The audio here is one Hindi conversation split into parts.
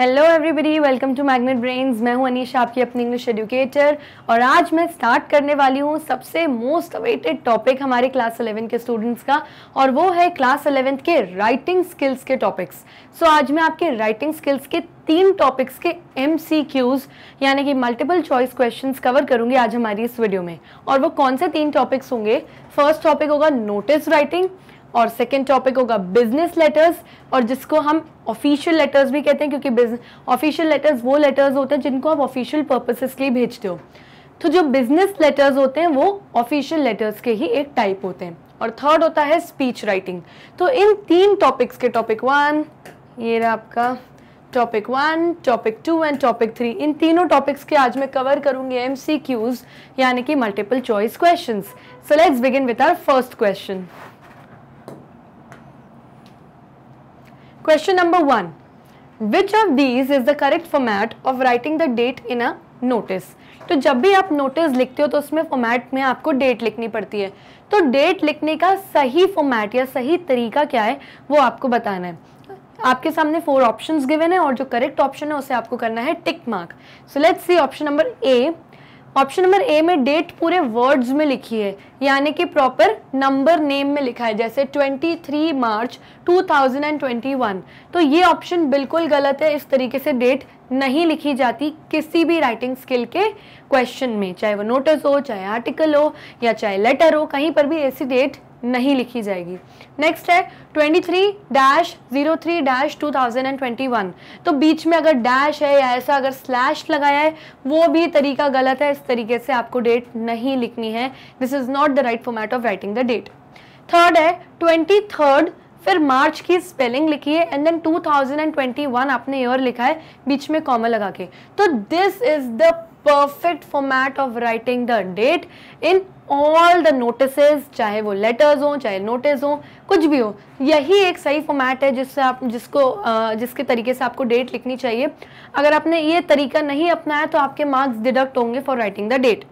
Hello everybody welcome to Magnet Brains मैं हूं अनीशा आपकी अपनी इंग्लिश एडुकेटर और आज मैं स्टार्ट करने वाली हूं सबसे मोस्ट अवेटेड टॉपिक हमारे क्लास अलेवन के स्टूडेंट्स का और वो है क्लास 11 के राइटिंग स्किल्स के टॉपिक्स सो so, आज मैं आपके राइटिंग स्किल्स के तीन टॉपिक्स के एम यानी कि मल्टीपल चॉइस क्वेश्चन कवर करूंगी आज हमारी इस वीडियो में और वो कौन से तीन टॉपिक्स होंगे फर्स्ट टॉपिक होगा नोटिस राइटिंग और सेकेंड टॉपिक होगा बिजनेस लेटर्स और जिसको हम ऑफिशियल लेटर्स भी कहते हैं क्योंकि ऑफिशियल लेटर्स वो लेटर्स होते हैं जिनको आप ऑफिशियल पर्पसेस के लिए भेजते हो तो जो बिजनेस लेटर्स होते हैं वो ऑफिशियल लेटर्स के ही एक टाइप होते हैं और थर्ड होता है स्पीच राइटिंग तो इन तीन टॉपिक्स के टॉपिक वन ये रहा आपका topic one topic two and topic three इन तीनों टॉपिक्स के आज मैं कवर करूंगी एम सी क्यूज यानी कि multiple choice question so let's begin with our first question question number one which of these is the correct format of writing the date in a notice तो जब भी आप नोटिस लिखते हो तो उसमें फॉर्मेट में आपको डेट लिखनी पड़ती है तो डेट लिखने का सही फॉर्मेट या सही तरीका क्या है वो आपको बताना है आपके सामने फोर ऑप्शंस गिवन है और जो करेक्ट ऑप्शन है उसे आपको करना है tick mark so let's see option number A option number A में डेट पूरे वर्ड्स में लिखी है यानी कि प्रॉपर नंबर नेम में लिखा है जैसे 23 मार्च 2021 तो ये ऑप्शन बिल्कुल गलत है इस तरीके से डेट नहीं लिखी जाती किसी भी राइटिंग स्किल के क्वेश्चन में चाहे वो नोटिस हो चाहे आर्टिकल हो या चाहे लेटर हो कहीं पर भी ऐसी डेट नहीं लिखी जाएगी नेक्स्ट है 23 03 2021 थ्री डैश ट्वेंटी तो बीच में अगर डैश है या ऐसा अगर स्लैश लगाया है वो भी तरीका गलत है इस तरीके से आपको डेट नहीं लिखनी है this is not the right format of writing the date third है ट्वेंटी थर्ड फिर मार्च की स्पेलिंग लिखी है एंड देन 2021 आपने ईयर लिखा है बीच में कॉमा लगा के तो this is the perfect format of writing the date in all the notice चाहे वो लेटर्स हों चाहे नोटिस हों कुछ भी हो यही एक सही फॉर्मेट है जिससे आप जिसको जिसके तरीके से आपको डेट लिखनी चाहिए अगर आपने ये तरीका नहीं अपनाया तो आपके मार्क्स डिडक्ट होंगे for writing the date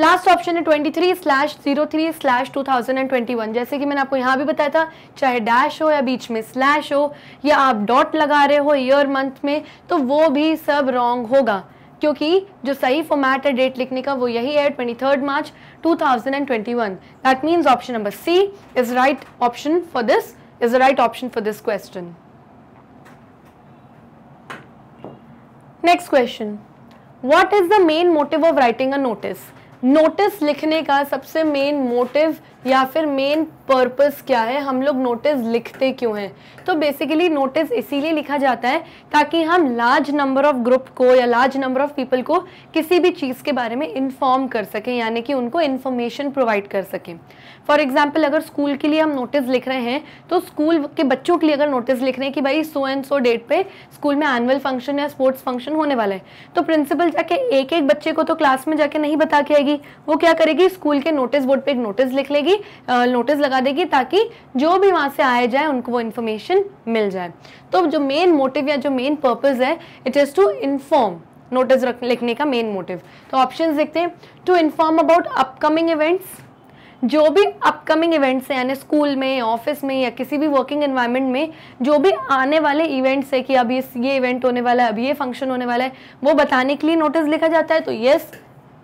last option है twenty three slash zero three slash two thousand and twenty one जैसे कि मैंने आपको यहाँ भी बताया था चाहे डैश हो या बीच में स्लैश हो या आप डॉट लगा रहे हो ईयर मंथ में तो वो भी सब रॉन्ग होगा क्योंकि जो सही फॉर्मेट है डेट लिखने का वो यही है twenty third March two thousand and twenty one that means option number C is right option for this is right option for this question next question what is the main motive of writing a notice notice लिखने का सबसे मेन मोटिव या फिर मेन पर्पस क्या है हम लोग नोटिस लिखते क्यों हैं तो बेसिकली नोटिस इसीलिए लिखा जाता है ताकि हम लार्ज नंबर ऑफ ग्रुप को या लार्ज नंबर ऑफ पीपल को किसी भी चीज़ के बारे में इन्फॉर्म कर सकें यानी कि उनको इन्फॉर्मेशन प्रोवाइड कर सकें फॉर एग्जाम्पल अगर स्कूल के लिए हम नोटिस लिख रहे हैं तो स्कूल के बच्चों के लिए अगर नोटिस लिख रहे हैं कि भाई सो एंड सो डेट पे स्कूल में एनुअल फंक्शन या स्पोर्ट्स फंक्शन होने वाला है तो प्रिंसिपल जाके एक एक बच्चे को तो क्लास में जाके नहीं बता के आएगी वो क्या करेगी स्कूल के नोटिस बोर्ड पे एक नोटिस लिख लेगी नोटिस लगा देगी ताकि जो भी वहाँ से आए जाए उनको वो इन्फॉर्मेशन मिल जाए तो जो मेन मोटिव या जो मेन पर्पज़ है it is to inform notice लिखने का मेन मोटिव तो ऑप्शन देखते हैं to inform about upcoming events जो भी अपकमिंग इवेंट्स हैं यानी स्कूल में ऑफिस में या किसी भी वर्किंग एनवायरनमेंट में जो भी आने वाले इवेंट्स है कि अभी ये इवेंट होने वाला है अभी ये फंक्शन होने वाला है वो बताने के लिए नोटिस लिखा जाता है तो यस yes,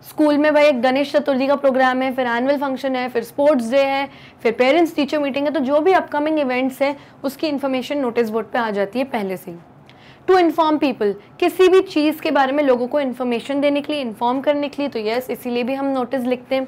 स्कूल में भाई एक गणेश चतुर्थी का प्रोग्राम है फिर एनुअल फंक्शन है फिर स्पोर्ट्स डे है फिर पेरेंट्स टीचर मीटिंग है तो जो भी अपकमिंग इवेंट्स है उसकी इन्फॉर्मेशन नोटिस बोर्ड पर आ जाती है पहले से ही टू इन्फॉर्म पीपल किसी भी चीज़ के बारे में लोगों को इन्फॉर्मेशन देने के लिए इन्फॉर्म करने के लिए तो यस इसीलिए भी हम नोटिस लिखते हैं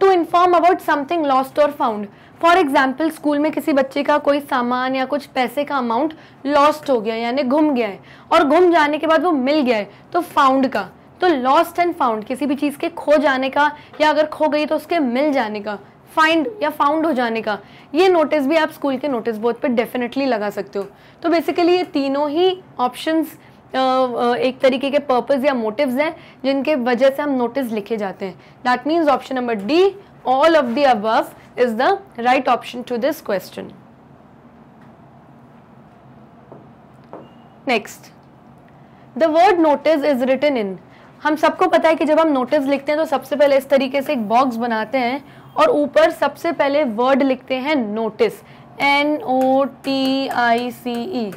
to inform about something lost और फाउंड फॉर एग्जाम्पल स्कूल में किसी बच्चे का कोई सामान या कुछ पैसे का अमाउंट लॉस्ट हो गया यानी घूम गया है और घूम जाने के बाद वो मिल गया है तो फाउंड का तो लॉस्ट एंड फाउंड किसी भी चीज़ के खो जाने का या अगर खो गई तो उसके मिल जाने का फाइंड या फाउंड हो जाने का ये नोटिस भी आप स्कूल के नोटिस बोर्ड पर डेफिनेटली लगा सकते हो तो बेसिकली ये तीनों ही ऑप्शंस एक तरीके के पर्पज़ या मोटिव्स हैं जिनके वजह से हम नोटिस लिखे जाते हैं that means option number D all of the above is the right option to this question next the word notice is written in हम सबको पता है कि जब हम नोटिस लिखते हैं तो सबसे पहले इस तरीके से एक बॉक्स बनाते हैं और ऊपर सबसे पहले वर्ड लिखते हैं notice N O T I C E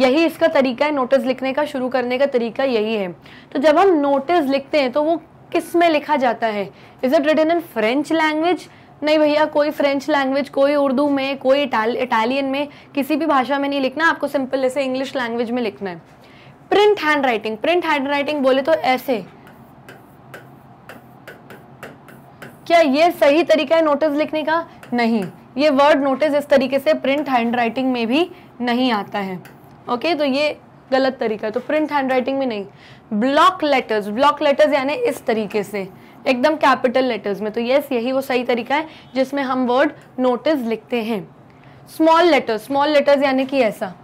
यही इसका तरीका है नोटिस लिखने का शुरू करने का तरीका यही है तो जब हम नोटिस लिखते हैं तो वो किस में लिखा जाता है is it written in French language नहीं भैया कोई फ्रेंच लैंग्वेज कोई उर्दू में कोई इटालियन में किसी भी भाषा में नहीं लिखना आपको सिंपल ऐसे इंग्लिश लैंग्वेज में लिखना है print handwriting print handwriting बोले तो ऐसे क्या ये सही तरीका है नोटिस लिखने का नहीं ये वर्ड नोटिस इस तरीके से प्रिंट हैंड राइटिंग में भी नहीं आता है ओके तो ये गलत तरीका है तो प्रिंट हैंड राइटिंग में नहीं ब्लॉक लेटर्स ब्लॉक लेटर्स यानी इस तरीके से एकदम कैपिटल लेटर्स में तो यस यही वो सही तरीका है जिसमें हम वर्ड नोटिस लिखते हैं स्मॉल लेटर्स स्मॉल लेटर्स यानी कि ऐसा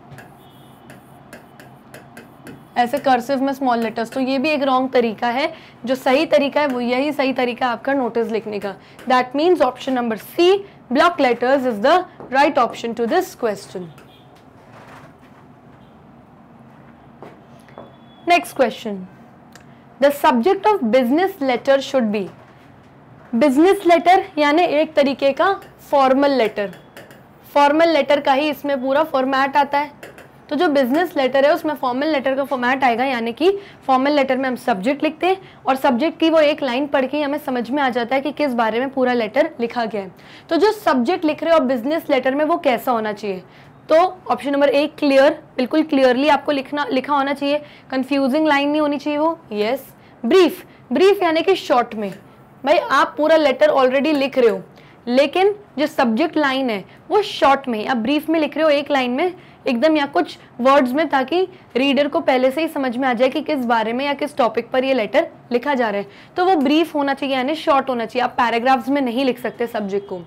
ऐसे कर्सिव में स्मॉल लेटर्स तो ये भी एक रॉन्ग तरीका है जो सही तरीका है वो यही सही तरीका है आपका नोटिस लिखने का that means option number C block letters is the right option to this question next question the subject of business letter should be business letter यानी एक तरीके का फॉर्मल लेटर फॉर्मल लेटर का ही इसमें पूरा फॉर्मेट आता है तो जो बिजनेस लेटर है उसमें फॉर्मल लेटर का फॉर्मेट आएगा यानी कि फॉर्मल लेटर में हम सब्जेक्ट लिखते हैं और सब्जेक्ट की वो एक लाइन पढ़ के हमें समझ में आ जाता है कि किस बारे में पूरा लेटर लिखा गया है तो जो सब्जेक्ट लिख रहे हो बिजनेस लेटर में वो कैसा होना चाहिए तो ऑप्शन नंबर एक क्लियर बिल्कुल क्लियरली आपको लिखना लिखा होना चाहिए कन्फ्यूजिंग लाइन नहीं होनी चाहिए वो यस ब्रीफ ब्रीफ यानी कि शॉर्ट में भाई आप पूरा लेटर ऑलरेडी लिख रहे हो लेकिन जो सब्जेक्ट लाइन है वो शॉर्ट में या ब्रीफ में लिख रहे हो एक लाइन में एकदम या कुछ वर्ड्स में ताकि रीडर को पहले से ही समझ में आ जाए कि किस बारे में या किस टॉपिक पर ये लेटर लिखा जा रहा है तो वो ब्रीफ होना चाहिए यानी शॉर्ट होना चाहिए आप पैराग्राफ्स में नहीं लिख सकते सब्जेक्ट को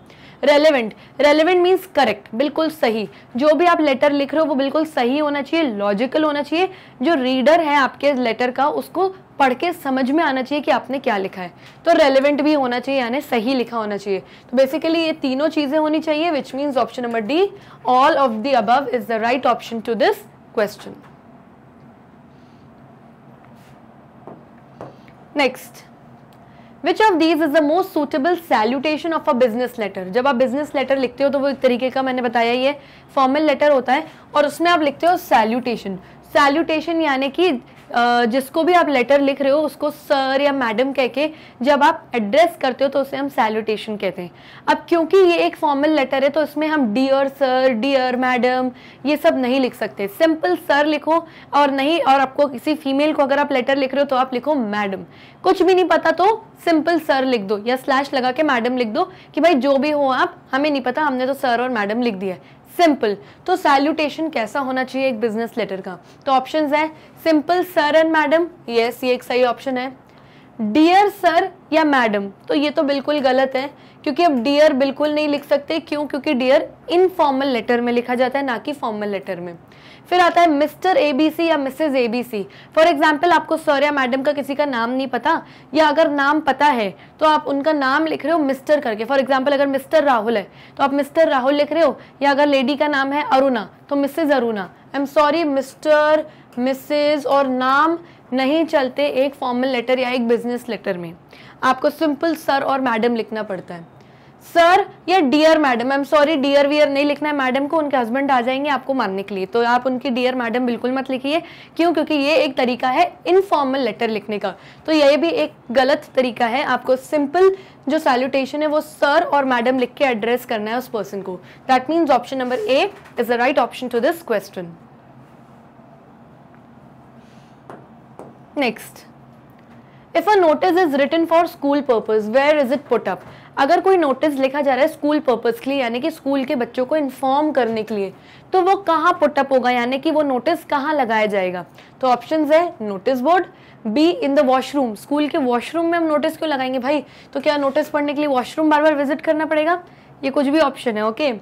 रेलिवेंट रेलिवेंट मीन्स करेक्ट बिल्कुल सही जो भी आप लेटर लिख रहे हो वो बिल्कुल सही होना चाहिए लॉजिकल होना चाहिए जो रीडर है आपके लेटर का उसको पढ़ के समझ में आना चाहिए कि आपने क्या लिखा है तो रेलिवेंट भी होना चाहिए यानी सही लिखा होना चाहिए तो बेसिकली ये तीनों चीज़ें होनी चाहिए which means option number D all of the above is the right option to this question next which of these is the most suitable salutation of a business letter जब आप बिजनेस लेटर लिखते हो तो वो एक तरीके का मैंने बताया ये फॉर्मल लेटर होता है और उसमें आप लिखते हो सैल्यूटेशन सैल्यूटेशन यानी कि जिसको भी आप लेटर लिख रहे हो उसको सर या मैडम कह के जब आप एड्रेस करते हो तो उसे हम सैल्यूटेशन कहते हैं अब क्योंकि ये एक फॉर्मल लेटर है तो इसमें हम डियर सर डियर मैडम ये सब नहीं लिख सकते सिंपल सर लिखो और नहीं और आपको किसी फीमेल को अगर आप लेटर लिख रहे हो तो आप लिखो मैडम कुछ भी नहीं पता तो सिंपल सर लिख दो या स्लैश लगा के मैडम लिख दो कि भाई जो भी हो आप हमें नहीं पता हमने तो सर और मैडम लिख दिया सिंपल तो सैल्यूटेशन कैसा होना चाहिए एक बिजनेस लेटर का तो ऑप्शंस है simple sir and madam yes ये एक सही ऑप्शन है डियर सर या मैडम तो ये तो बिल्कुल गलत है क्योंकि अब डियर बिल्कुल नहीं लिख सकते क्यों क्योंकि डियर इनफॉर्मल लेटर में लिखा जाता है ना कि फॉर्मल लेटर में फिर आता है मिस्टर ए बी सी या Mrs A B C for example आपको सर या मैडम का किसी का नाम नहीं पता या अगर नाम पता है तो आप उनका नाम लिख रहे हो मिस्टर करके फॉर एग्जाम्पल अगर मिस्टर राहुल है तो आप मिस्टर राहुल लिख रहे हो या अगर लेडी का नाम है अरुणा तो Mrs Aruna I am sorry mister Mrs और नाम नहीं चलते एक फॉर्मल लेटर या एक बिजनेस लेटर में आपको सिंपल सर और मैडम लिखना पड़ता है सर या dear madam I am sorry dear wear नहीं लिखना है मैडम को उनके हस्बैंड आ जाएंगे आपको मारने के लिए तो आप उनकी डियर मैडम बिल्कुल मत लिखिए क्यों क्योंकि ये एक तरीका है इनफॉर्मल लेटर लिखने का तो यह भी एक गलत तरीका है आपको सिंपल जो सैल्यूटेशन है वो सर और मैडम लिख के एड्रेस करना है उस पर्सन को that means option number A is the right option to this question next if a notice is written for school purpose where is it put up अगर कोई नोटिस लिखा जा रहा है स्कूल पर्पज के लिए यानी कि स्कूल के बच्चों को इन्फॉर्म करने के लिए तो वो कहाँ पुटअप होगा यानी कि वो नोटिस कहाँ लगाया जाएगा तो ऑप्शन है notice board B in the washroom school के वॉशरूम में हम नोटिस क्यों लगाएंगे भाई तो क्या नोटिस पढ़ने के लिए वॉशरूम बार बार विजिट करना पड़ेगा ये कुछ भी ऑप्शन है okay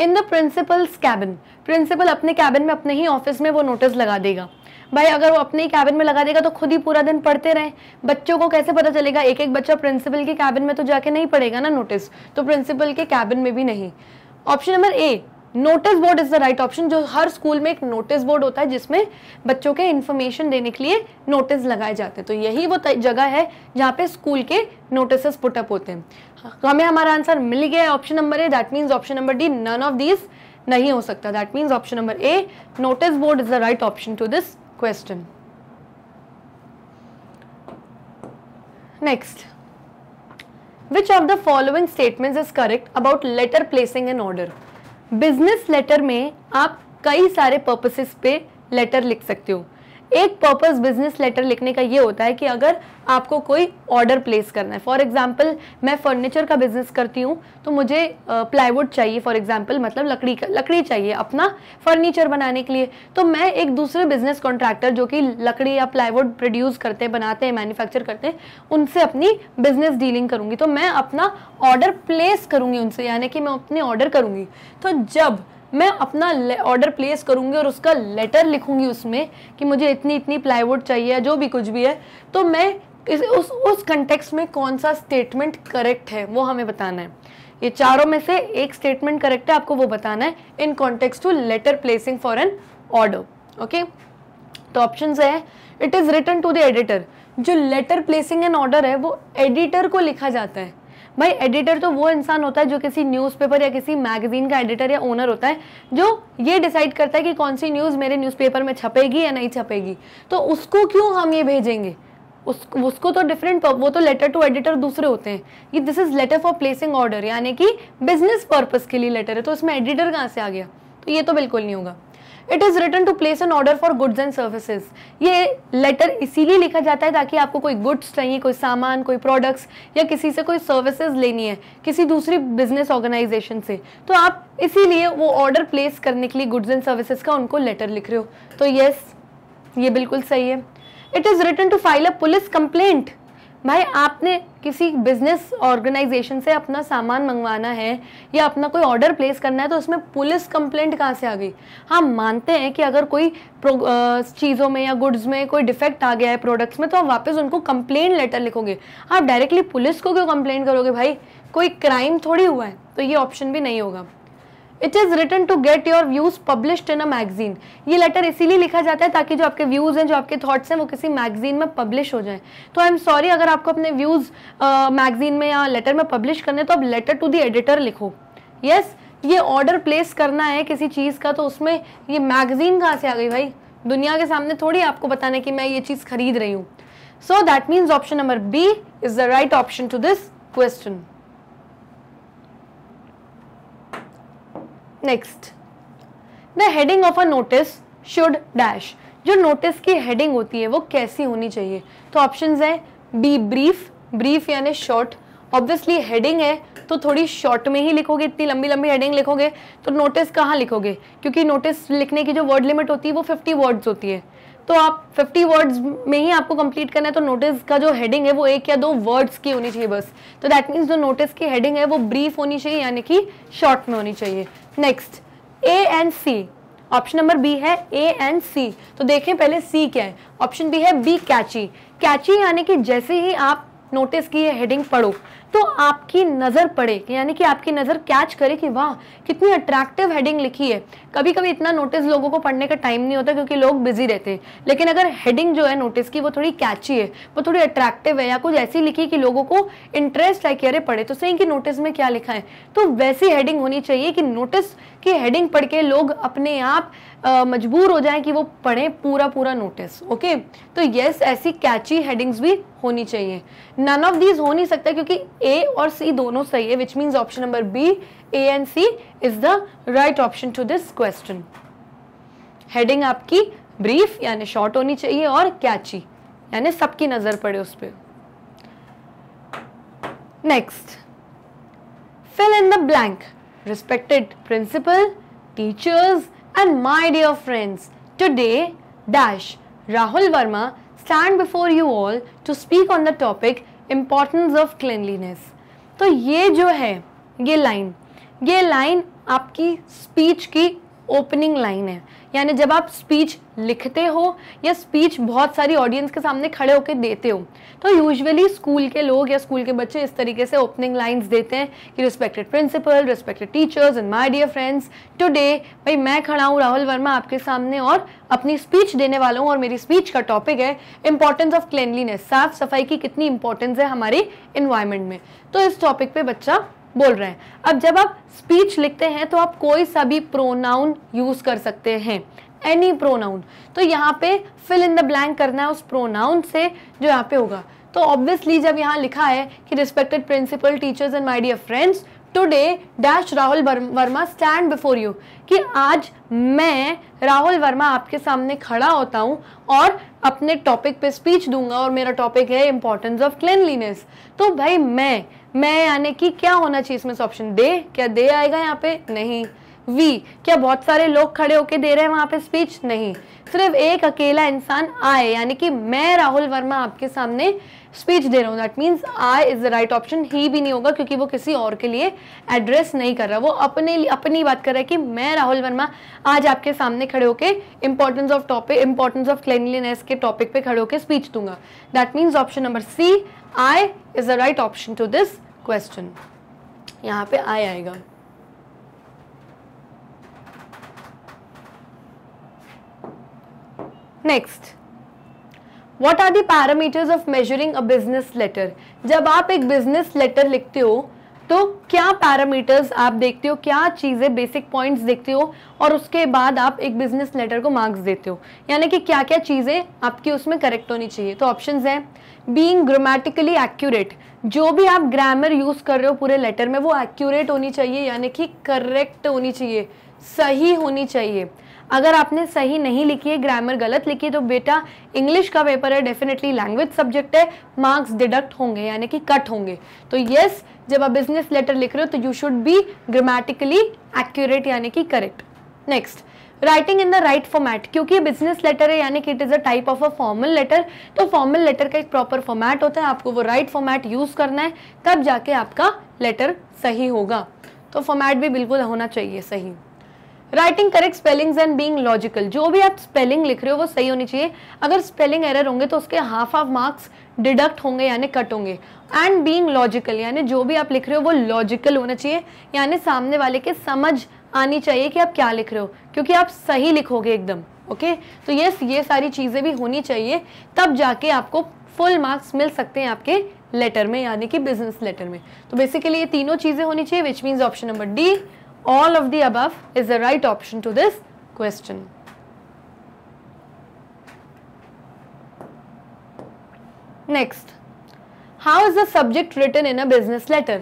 in the principal's cabin principal अपने कैबिन में अपने ही ऑफिस में वो नोटिस लगा देगा भाई अगर वो अपने ही कैबिन में लगा देगा तो खुद ही पूरा दिन पढ़ते रहे बच्चों को कैसे पता चलेगा एक एक बच्चा प्रिंसिपल के कैबिन में तो जाके नहीं पढ़ेगा ना नोटिस तो प्रिंसिपल के कैबिन में भी नहीं option number A notice board is the right option जो हर स्कूल में एक नोटिस बोर्ड होता है जिसमें बच्चों के इन्फॉर्मेशन देने के लिए नोटिस लगाए जाते हैं तो यही वो जगह है जहाँ पे स्कूल के नोटिस पुटअप होते हैं तो हमें हमारा आंसर मिल गया है option number A that means option number D none of these नहीं हो सकता that means option number A notice board is the right option to this question. Next, which of the following statements is correct about letter placing in order? business letter mein aap kai sare purposes pe letter likh sakte ho एक पर्पस बिजनेस लेटर लिखने का ये होता है कि अगर आपको कोई ऑर्डर प्लेस करना है फॉर एग्जाम्पल मैं फर्नीचर का बिजनेस करती हूँ तो मुझे प्लाईवुड चाहिए फॉर एग्जाम्पल मतलब लकड़ी का लकड़ी चाहिए अपना फर्नीचर बनाने के लिए तो मैं एक दूसरे बिजनेस कॉन्ट्रैक्टर जो कि लकड़ी या प्लाईवुड प्रोड्यूस करते हैं बनाते हैं मैन्युफैक्चर करते हैं उनसे अपनी बिजनेस डीलिंग करूँगी तो मैं अपना ऑर्डर प्लेस करूँगी उनसे यानी कि मैं अपने ऑर्डर करूँगी तो जब मैं अपना ऑर्डर प्लेस करूंगी और उसका लेटर लिखूंगी उसमें कि मुझे इतनी इतनी प्लाईवुड चाहिए जो भी कुछ भी है तो मैं इस उस उस कंटेक्स्ट में कौन सा स्टेटमेंट करेक्ट है वो हमें बताना है ये चारों में से एक स्टेटमेंट करेक्ट है आपको वो बताना है in context to letter placing for an order okay तो ऑप्शन है it is written to the editor जो लेटर प्लेसिंग एन ऑर्डर है वो एडिटर को लिखा जाता है भाई एडिटर तो वो इंसान होता है जो किसी न्यूज़पेपर या किसी मैगजीन का एडिटर या ओनर होता है जो ये डिसाइड करता है कि कौन सी न्यूज़ मेरे न्यूज़पेपर में छपेगी या नहीं छपेगी तो उसको क्यों हम ये भेजेंगे उस उसको तो डिफरेंट वो तो लेटर टू एडिटर दूसरे होते हैं ये this is letter for placing order यानी कि बिजनेस पर्पज़ के लिए लेटर है तो इसमें एडिटर कहाँ से आ गया तो ये तो बिल्कुल नहीं होगा it is written to place an order for goods and services ये लेटर इसीलिए लिखा जाता है ताकि आपको कोई गुड्स चाहिए कोई सामान कोई प्रोडक्ट्स या किसी से कोई सर्विसेज लेनी है किसी दूसरी बिजनेस ऑर्गेनाइजेशन से तो आप इसीलिए वो ऑर्डर प्लेस करने के लिए गुड्स एंड सर्विसेज का उनको लेटर लिख रहे हो तो yes, ये बिल्कुल सही है it is written to file a police complaint भाई आपने किसी बिजनेस ऑर्गेनाइजेशन से अपना सामान मंगवाना है या अपना कोई ऑर्डर प्लेस करना है तो उसमें पुलिस कंप्लेंट कहाँ से आ गई हम मानते हैं कि अगर कोई चीज़ों में या गुड्स में कोई डिफेक्ट आ गया है प्रोडक्ट्स में तो आप वापस उनको कंप्लेन लेटर लिखोगे आप डायरेक्टली पुलिस को क्यों कंप्लेन करोगे भाई कोई क्राइम थोड़ी हुआ है तो ये ऑप्शन भी नहीं होगा it is written to get your views publish in a magazine ये लेटर इसीलिए लिखा जाता है ताकि जो आपके व्यूज़ हैं जो आपके थॉट्स हैं वो किसी मैगजीन में पब्लिश हो जाए तो आई एम सॉरी अगर आपको अपने व्यूज़ मैगजीन में या लेटर में पब्लिश करने तो आप लेटर टू द एडिटर लिखो यस yes, ये ऑर्डर प्लेस करना है किसी चीज़ का तो उसमें ये मैगजीन कहाँ से आ गई भाई दुनिया के सामने थोड़ी आपको बताने की मैं ये चीज़ खरीद रही हूँ so that means option number B is the right option to this question next the heading of a notice should dash जो नोटिस की हेडिंग होती है वो कैसी होनी चाहिए तो ऑप्शन है बी ब्रीफ ब्रीफ यानी शॉर्ट ऑब्वियसली हेडिंग है तो थोड़ी शॉर्ट में ही लिखोगे इतनी लंबी लंबी हेडिंग लिखोगे तो नोटिस कहाँ लिखोगे क्योंकि नोटिस लिखने की जो वर्ड लिमिट होती है वो फिफ्टी वर्ड्स होती है तो आप 50 वर्ड्स में ही आपको कंप्लीट करना है तो नोटिस का जो हेडिंग है वो एक या दो वर्ड्स की होनी चाहिए बस तो दैट मीन्स जो नोटिस की हेडिंग है वो ब्रीफ होनी चाहिए यानी कि शॉर्ट में होनी चाहिए next A and C option number B है ए एंड सी तो देखें पहले सी क्या है ऑप्शन बी है बी कैची कैची यानी कि जैसे ही आप नोटिस की हेडिंग पढ़ो तो आपकी नज़र पड़े यानी कि आपकी नज़र कैच करे कि वाह कितनी अट्रैक्टिव हेडिंग लिखी है कभी कभी इतना नोटिस लोगों को पढ़ने का टाइम नहीं होता क्योंकि लोग बिजी रहते हैं लेकिन अगर हेडिंग जो है नोटिस की वो थोड़ी कैची है वो थोड़ी अट्रैक्टिव है या कुछ ऐसी लिखी कि लोगों को इंटरेस्ट है कि अरे पढ़े तो सही कि नोटिस में क्या लिखा है तो वैसी हेडिंग होनी चाहिए कि नोटिस की हेडिंग पढ़ के लोग अपने आप मजबूर हो जाएं कि वो पढ़ें पूरा पूरा नोटिस ओके तो यस ऐसी कैची हेडिंग्स भी होनी चाहिए नन ऑफ दीज हो नहीं सकता क्योंकि ए और सी दोनों सही है which means option number B A and C is the right option to this question heading आपकी ब्रीफ यानी शॉर्ट होनी चाहिए और कैची यानी सबकी नज़र पड़े उस पर next fill in the blank respected principal, teachers and my dear friends, today Dash Rahul Verma stand before you all to speak on the topic importance of cleanliness. तो ये जो है ये लाइन ये लाइन आपकी स्पीच की ओपनिंग लाइन है यानी जब आप स्पीच लिखते हो या स्पीच बहुत सारी ऑडियंस के सामने खड़े होकर देते हो तो यूजुअली स्कूल के लोग या स्कूल के बच्चे इस तरीके से ओपनिंग लाइंस देते हैं कि respected principal respected teachers and my dear friends today भाई मैं खड़ा हूँ राहुल वर्मा आपके सामने और अपनी स्पीच देने वाला हूँ और मेरी स्पीच का टॉपिक है इंपॉर्टेंस ऑफ क्लेनलीनेस साफ सफाई की कितनी इंपॉर्टेंस है हमारे इन्वायरमेंट में तो इस टॉपिक पर बच्चा बोल रहे हैं अब जब आप स्पीच लिखते हैं तो आप कोई सा भी प्रोनाउन यूज कर सकते हैं एनी प्रोनाउन तो यहाँ पे फिल इन द ब्लैंक करना है उस प्रोनाउन से जो यहाँ पे होगा तो ऑब्वियसली जब यहाँ लिखा है कि respected principal teachers and my dear friends today dash Rahul Verma stand before you कि आज मैं राहुल वर्मा आपके सामने खड़ा होता हूँ और अपने टॉपिक पे स्पीच दूंगा और मेरा टॉपिक है इंपॉर्टेंस ऑफ क्लिनलीनेस तो भाई मैं मैं यानी कि क्या होना चाहिए इसमें से ऑप्शन दे क्या दे आएगा यहाँ पे नहीं वी क्या बहुत सारे लोग खड़े होके दे रहे हैं वहां पे स्पीच नहीं सिर्फ एक अकेला इंसान आए यानी कि मैं राहुल वर्मा आपके सामने स्पीच दे रहा हूँ that means I is the right option ही भी नहीं होगा क्योंकि वो किसी और के लिए एड्रेस नहीं कर रहा वो अपने अपनी बात कर रहा है कि मैं राहुल वर्मा आज आपके सामने खड़े होकर importance of topic importance of cleanliness के टॉपिक पे खड़े होकर स्पीच दूंगा that means option number C I is the right option to this question यहाँ पे आई आएगा next what are the parameters of measuring a business letter जब आप एक बिजनेस लेटर लिखते हो तो क्या पैरामीटर्स आप देखते हो क्या चीज़ें बेसिक पॉइंट्स देखते हो और उसके बाद आप एक बिजनेस लेटर को मार्क्स देते हो यानी कि क्या क्या चीज़ें आपकी उसमें करेक्ट होनी चाहिए तो ऑप्शन हैं बीइंग ग्रामेटिकली एक्यूरेट जो भी आप ग्रामर यूज़ कर रहे हो पूरे लेटर में वो एक्यूरेट होनी चाहिए यानी कि करेक्ट होनी चाहिए सही होनी चाहिए अगर आपने सही नहीं लिखी है ग्रामर गलत लिखी है तो बेटा इंग्लिश का पेपर है डेफिनेटली लैंग्वेज सब्जेक्ट है मार्क्स डिडक्ट होंगे यानी कि कट होंगे तो यस जब आप बिजनेस लेटर लिख रहे हो तो you should be grammatically accurate यानी कि correct next writing in the right format क्योंकि बिजनेस लेटर है यानी कि it is a type of a formal letter तो फॉर्मल लेटर का एक प्रॉपर फॉर्मेट होता है आपको वो राइट फॉर्मेट यूज़ करना है तब जाके आपका लेटर सही होगा तो फॉर्मेट भी बिल्कुल होना चाहिए सही writing correct spellings and being logical जो भी आप स्पेलिंग लिख रहे हो वो सही होनी चाहिए अगर स्पेलिंग एरर होंगे तो उसके हाफ ऑफ मार्क्स डिडक्ट होंगे यानी कट होंगे एंड बीइंग लॉजिकल यानी जो भी आप लिख रहे हो वो लॉजिकल होना चाहिए यानी सामने वाले के समझ आनी चाहिए कि आप क्या लिख रहे हो क्योंकि आप सही लिखोगे एकदम ओके okay? तो यस ये सारी चीज़ें भी होनी चाहिए तब जाके आपको फुल मार्क्स मिल सकते हैं आपके लेटर में यानी कि बिजनेस लेटर में तो बेसिकली ये तीनों चीज़ें होनी चाहिए which means option number D All of the above is the right option to this question. next how is the subject written in a business letter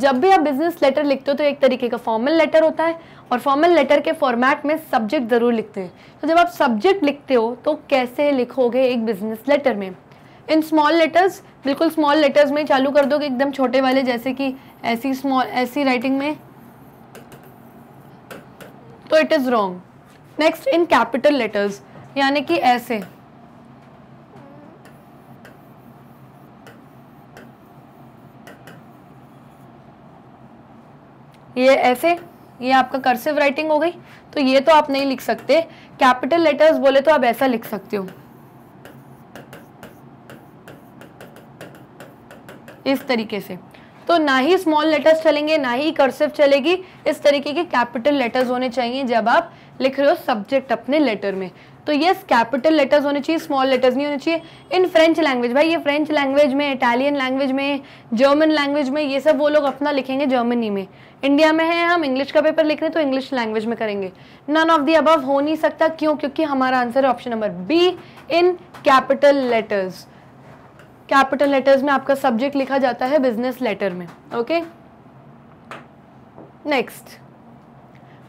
जब भी आप बिजनेस लेटर लिखते हो तो एक तरीके का फॉर्मल लेटर होता है और फॉर्मल लेटर के फॉर्मेट में सब्जेक्ट ज़रूर लिखते हैं तो जब आप सब्जेक्ट लिखते हो तो कैसे लिखोगे एक बिजनेस लेटर में इन स्मॉल लेटर्स बिल्कुल स्मॉल लेटर्स में चालू कर दोगे एकदम छोटे वाले जैसे कि ऐसी स्मॉल ऐसी राइटिंग में तो it is wrong next in capital letters यानी कि ऐसे ये ऐसे ये आपका कर्सिव राइटिंग हो गई तो ये तो आप नहीं लिख सकते कैपिटल लेटर्स बोले तो आप ऐसा लिख सकते हो इस तरीके से तो ना ही स्मॉल लेटर्स चलेंगे ना ही कर्सिव चलेगी इस तरीके के कैपिटल लेटर्स होने चाहिए जब आप लिख रहे हो सब्जेक्ट अपने लेटर में तो यस कैपिटल लेटर्स होने चाहिए स्मॉल लेटर्स नहीं होने चाहिए इन फ्रेंच लैंग्वेज भाई ये फ्रेंच लैंग्वेज में इटालियन लैंग्वेज में जर्मन लैंग्वेज में ये सब वो लोग अपना लिखेंगे जर्मनी में इंडिया में है हम इंग्लिश का पेपर लिख रहे हैं तो इंग्लिश लैंग्वेज में करेंगे नन ऑफ दी अबव हो नहीं सकता क्यों क्योंकि हमारा आंसर है option number B in capital letters capital letters में आपका सब्जेक्ट लिखा जाता है बिजनेस लेटर में okay next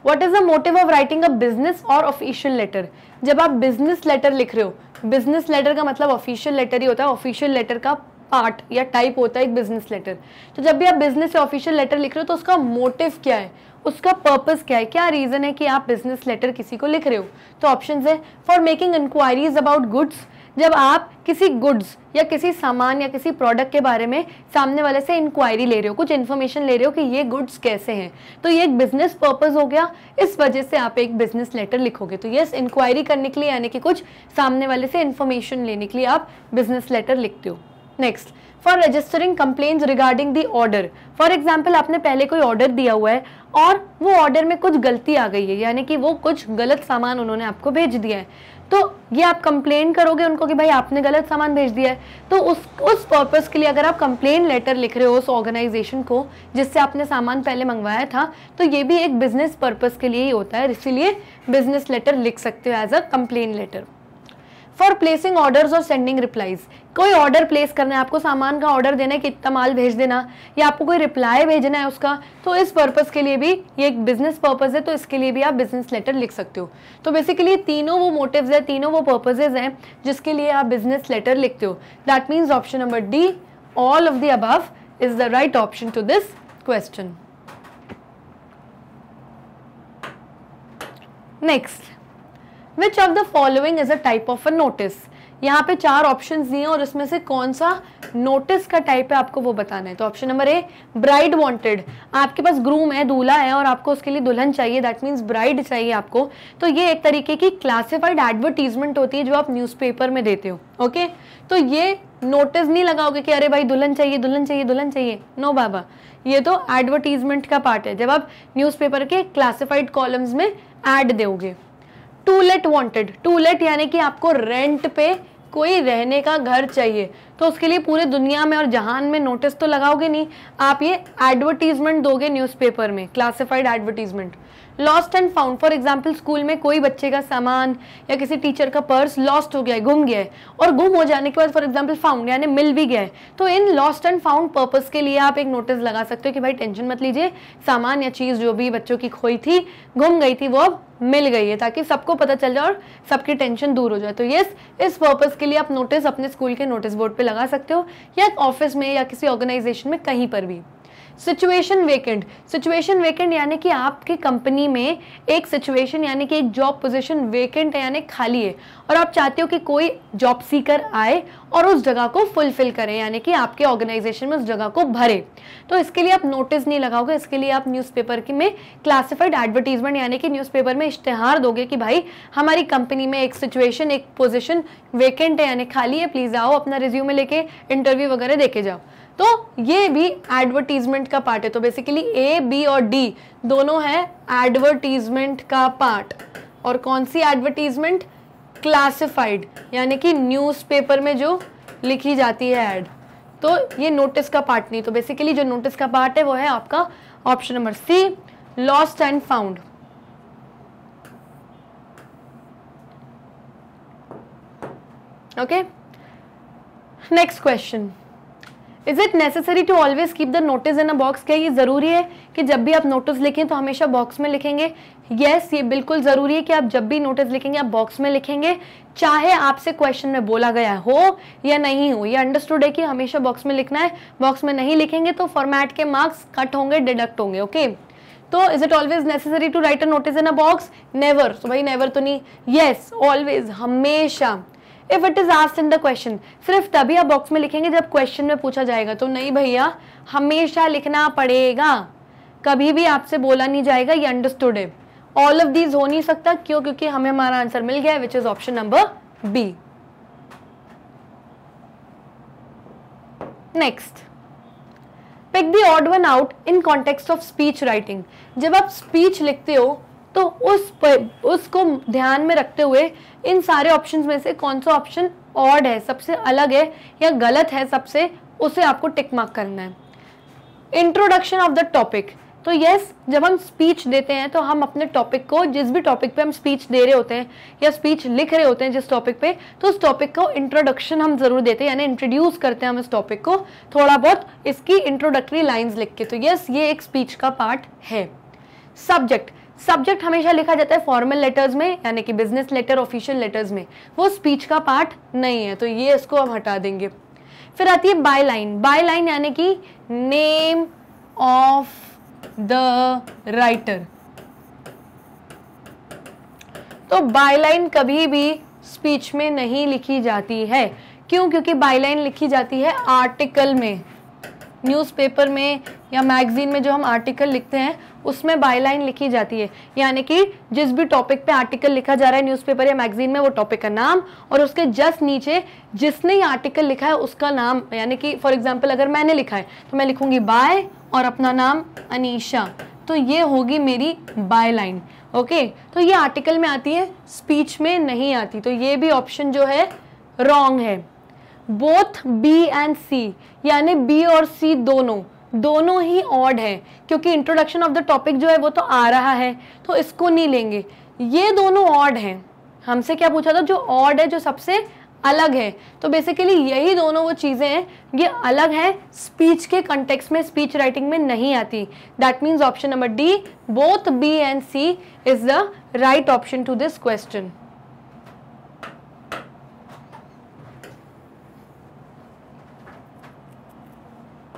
what is the motive of writing a business और ऑफिशियल लेटर जब आप बिजनेस लेटर लिख रहे हो बिजनेस लेटर का मतलब ऑफिशियल लेटर ही होता है ऑफिशियल लेटर का पार्ट या टाइप होता है एक बिजनेस लेटर तो जब भी आप बिजनेस या ऑफिशियल लेटर लिख रहे हो तो उसका मोटिव क्या है उसका पर्पस क्या है क्या रीज़न है कि आप बिजनेस लेटर किसी को लिख रहे हो तो ऑप्शन है for making inquiries about goods जब आप किसी गुड्स या किसी सामान या किसी प्रोडक्ट के बारे में सामने वाले से इंक्वायरी ले रहे हो कुछ इन्फॉर्मेशन ले रहे हो कि ये गुड्स कैसे हैं तो ये एक बिजनेस पर्पज हो गया इस वजह से आप एक बिजनेस लेटर लिखोगे तो यस इंक्वायरी करने के लिए यानी कि कुछ सामने वाले से इन्फॉर्मेशन लेने के लिए आप बिजनेस लेटर लिखते हो next for registering complain regarding the order for example आपने पहले कोई ऑर्डर दिया हुआ है और वो ऑर्डर में कुछ गलती आ गई है यानी कि वो कुछ गलत सामान उन्होंने आपको भेज दिया है तो ये आप कंप्लेन करोगे उनको कि भाई आपने गलत सामान भेज दिया है तो उस उस पर्पज़ के लिए अगर आप कंप्लेन लेटर लिख रहे हो उस ऑर्गेनाइजेशन को जिससे आपने सामान पहले मंगवाया था तो ये भी एक बिज़नेस पर्पज़ के लिए ही होता है इसीलिए बिज़नेस लेटर लिख सकते हो as a complain letter for placing orders और सेंडिंग रिप्लाईज कोई ऑर्डर प्लेस करना है आपको सामान का ऑर्डर देना है कि इतना माल भेज देना या आपको कोई रिप्लाई भेजना है उसका तो इस पर्पज़ के लिए भी ये एक बिजनेस पर्पज़ है तो इसके लिए भी आप बिजनेस लेटर लिख सकते हो तो बेसिकली तीनों वो मोटिव हैं तीनों वो पर्पजेज हैं जिसके लिए आप बिजनेस लेटर लिखते हो that means option number D all of the above is the right option to this question next which of the following is a type of a notice यहाँ पे चार ऑप्शन दिए हैं और इसमें से कौन सा नोटिस का टाइप है आपको वो बताना है तो option number A bride wanted आपके पास ग्रूम है दूल्हा है और आपको उसके लिए दुल्हन चाहिए दैट मीन्स ब्राइड चाहिए आपको तो ये एक तरीके की क्लासिफाइड एडवर्टीजमेंट होती है जो आप न्यूज़पेपर में देते हो ओके तो ये नोटिस नहीं लगाओगे कि अरे भाई दुल्हन चाहिए दुल्हन चाहिए दुल्हन चाहिए नो बाबा ये तो एडवर्टीजमेंट का पार्ट है जब आप न्यूज़पेपर के क्लासिफाइड कॉलम्स में एड दोगे to let wanted to let यानी कि आपको रेंट पे कोई रहने का घर चाहिए तो उसके लिए पूरे दुनिया में और जहान में नोटिस तो लगाओगे नहीं आप ये एडवर्टीजमेंट दोगे न्यूज़पेपर में classified advertisement lost and found for example school में कोई बच्चे का सामान या किसी टीचर का पर्स लॉस्ट हो गया है गुम गया है और गुम हो जाने के बाद फॉर एग्जाम्पल फाउंड यानी मिल भी गया है तो in lost and found purpose के लिए आप एक नोटिस लगा सकते हो कि भाई टेंशन मत लीजिए सामान या चीज़ जो भी बच्चों की खोई थी गुम गई थी वो अब मिल गई है ताकि सबको पता चल जाए और सबकी टेंशन दूर हो जाए तो यस इस पर्पज़ के लिए आप नोटिस अपने स्कूल के नोटिस बोर्ड पर लगा सकते हो या ऑफिस में या किसी ऑर्गेनाइजेशन में कहीं पर भी सिचुएशन वेकेंट सिचुएशन वेकेंट यानी कि आपकी कंपनी में एक सिचुएशन यानी कि एक जॉब पोजीशन वेकेंट है यानी खाली है और आप चाहते हो कि कोई जॉब सीकर आए और उस जगह को फुलफिल करें यानी कि आपके ऑर्गेनाइजेशन में उस जगह को भरे तो इसके लिए आप नोटिस नहीं लगाओगे इसके लिए आप न्यूज़पेपर की में क्लासिफाइड एडवर्टीजमेंट यानी कि न्यूज़पेपर में इश्तहार दोगे कि भाई हमारी कंपनी में एक सिचुएशन एक पोजिशन वेकेंट है यानी खाली है प्लीज़ आओ अपना रिज्यूमे लेके इंटरव्यू वगैरह देके जाओ तो ये भी एडवर्टीजमेंट का पार्ट है तो बेसिकली ए बी और डी दोनों है एडवर्टीजमेंट का पार्ट और कौन सी एडवर्टीजमेंट क्लासिफाइड यानी कि न्यूज़पेपर में जो लिखी जाती है एड तो ये नोटिस का पार्ट नहीं तो बेसिकली जो नोटिस का पार्ट है वो है आपका option number C lost and found okay next question is it necessary to always keep the notice in a box क्या ये ज़रूरी है कि जब भी आप नोटिस लिखें तो हमेशा बॉक्स में लिखेंगे यस yes, ये बिल्कुल ज़रूरी है कि आप जब भी नोटिस लिखेंगे आप बॉक्स में लिखेंगे चाहे आपसे क्वेश्चन में बोला गया हो या नहीं हो ये अंडरस्टूड है कि हमेशा बॉक्स में लिखना है बॉक्स में नहीं लिखेंगे तो फॉर्मेट के मार्क्स कट होंगे डिडक्ट होंगे ओके okay? तो is it always necessary to write a notice in a box never भाई नेवर तो नहीं यस yes, ऑलवेज हमेशा if it is asked in the question सिर्फ तभी आप बॉक्स में लिखेंगे जब क्वेश्चन में पूछा जाएगा तो नहीं भैया हमेशा लिखना पड़ेगा कभी भी आपसे बोला नहीं जाएगा ये अंडरस्टूड है ऑल ऑफ दीज हो नहीं सकता क्यों क्योंकि हमें हमारा आंसर मिल गया which is option number B next pick the odd one out in context of speech writing जब आप स्पीच लिखते हो तो उस पर उसको ध्यान में रखते हुए इन सारे ऑप्शन में से कौन सा ऑप्शन ऑड है सबसे अलग है या गलत है सबसे उसे आपको टिक मार्क करना है इंट्रोडक्शन ऑफ द टॉपिक तो यस जब हम स्पीच देते हैं तो हम अपने टॉपिक को जिस भी टॉपिक पे हम स्पीच दे रहे होते हैं या स्पीच लिख रहे होते हैं जिस टॉपिक पे तो उस टॉपिक को इंट्रोडक्शन हम ज़रूर देते हैं यानी इंट्रोड्यूस करते हैं हम इस टॉपिक को थोड़ा बहुत इसकी इंट्रोडक्टरी लाइंस लिख के तो यस ये एक स्पीच का पार्ट है सब्जेक्ट सब्जेक्ट हमेशा लिखा जाता है फॉर्मल लेटर्स में यानी कि बिजनेस लेटर ऑफिशियल लेटर्स में वो स्पीच का पार्ट नहीं है तो ये इसको हम हटा देंगे फिर आती है बाय लाइन बाय लाइन यानी कि नेम ऑफ द राइटर तो बाय लाइन कभी भी स्पीच में नहीं लिखी जाती है क्यों क्योंकि बाय लाइन लिखी जाती है आर्टिकल में न्यूज़पेपर में या मैगजीन में जो हम आर्टिकल लिखते हैं उसमें बाईलाइन लिखी जाती है यानी कि जिस भी टॉपिक पे आर्टिकल लिखा जा रहा है न्यूज़पेपर या मैगजीन में वो टॉपिक का नाम और उसके जस्ट नीचे जिसने ये आर्टिकल लिखा है उसका नाम यानी कि फॉर एग्जाम्पल अगर मैंने लिखा है तो मैं लिखूँगी बाय और अपना नाम अनिशा तो ये होगी मेरी बाय लाइन ओके तो ये आर्टिकल में आती है स्पीच में नहीं आती तो ये भी ऑप्शन जो है रॉन्ग है बोथ बी एंड सी यानी बी और सी दोनों दोनों ही ऑड हैं क्योंकि इंट्रोडक्शन ऑफ द टॉपिक जो है वो तो आ रहा है तो इसको नहीं लेंगे ये दोनों ऑड हैं हमसे क्या पूछा था जो ऑड है जो सबसे अलग है तो बेसिकली यही दोनों वो चीज़ें हैं ये अलग है स्पीच के कंटेक्स में स्पीच राइटिंग में नहीं आती that means option number D both B and C is the right option to this question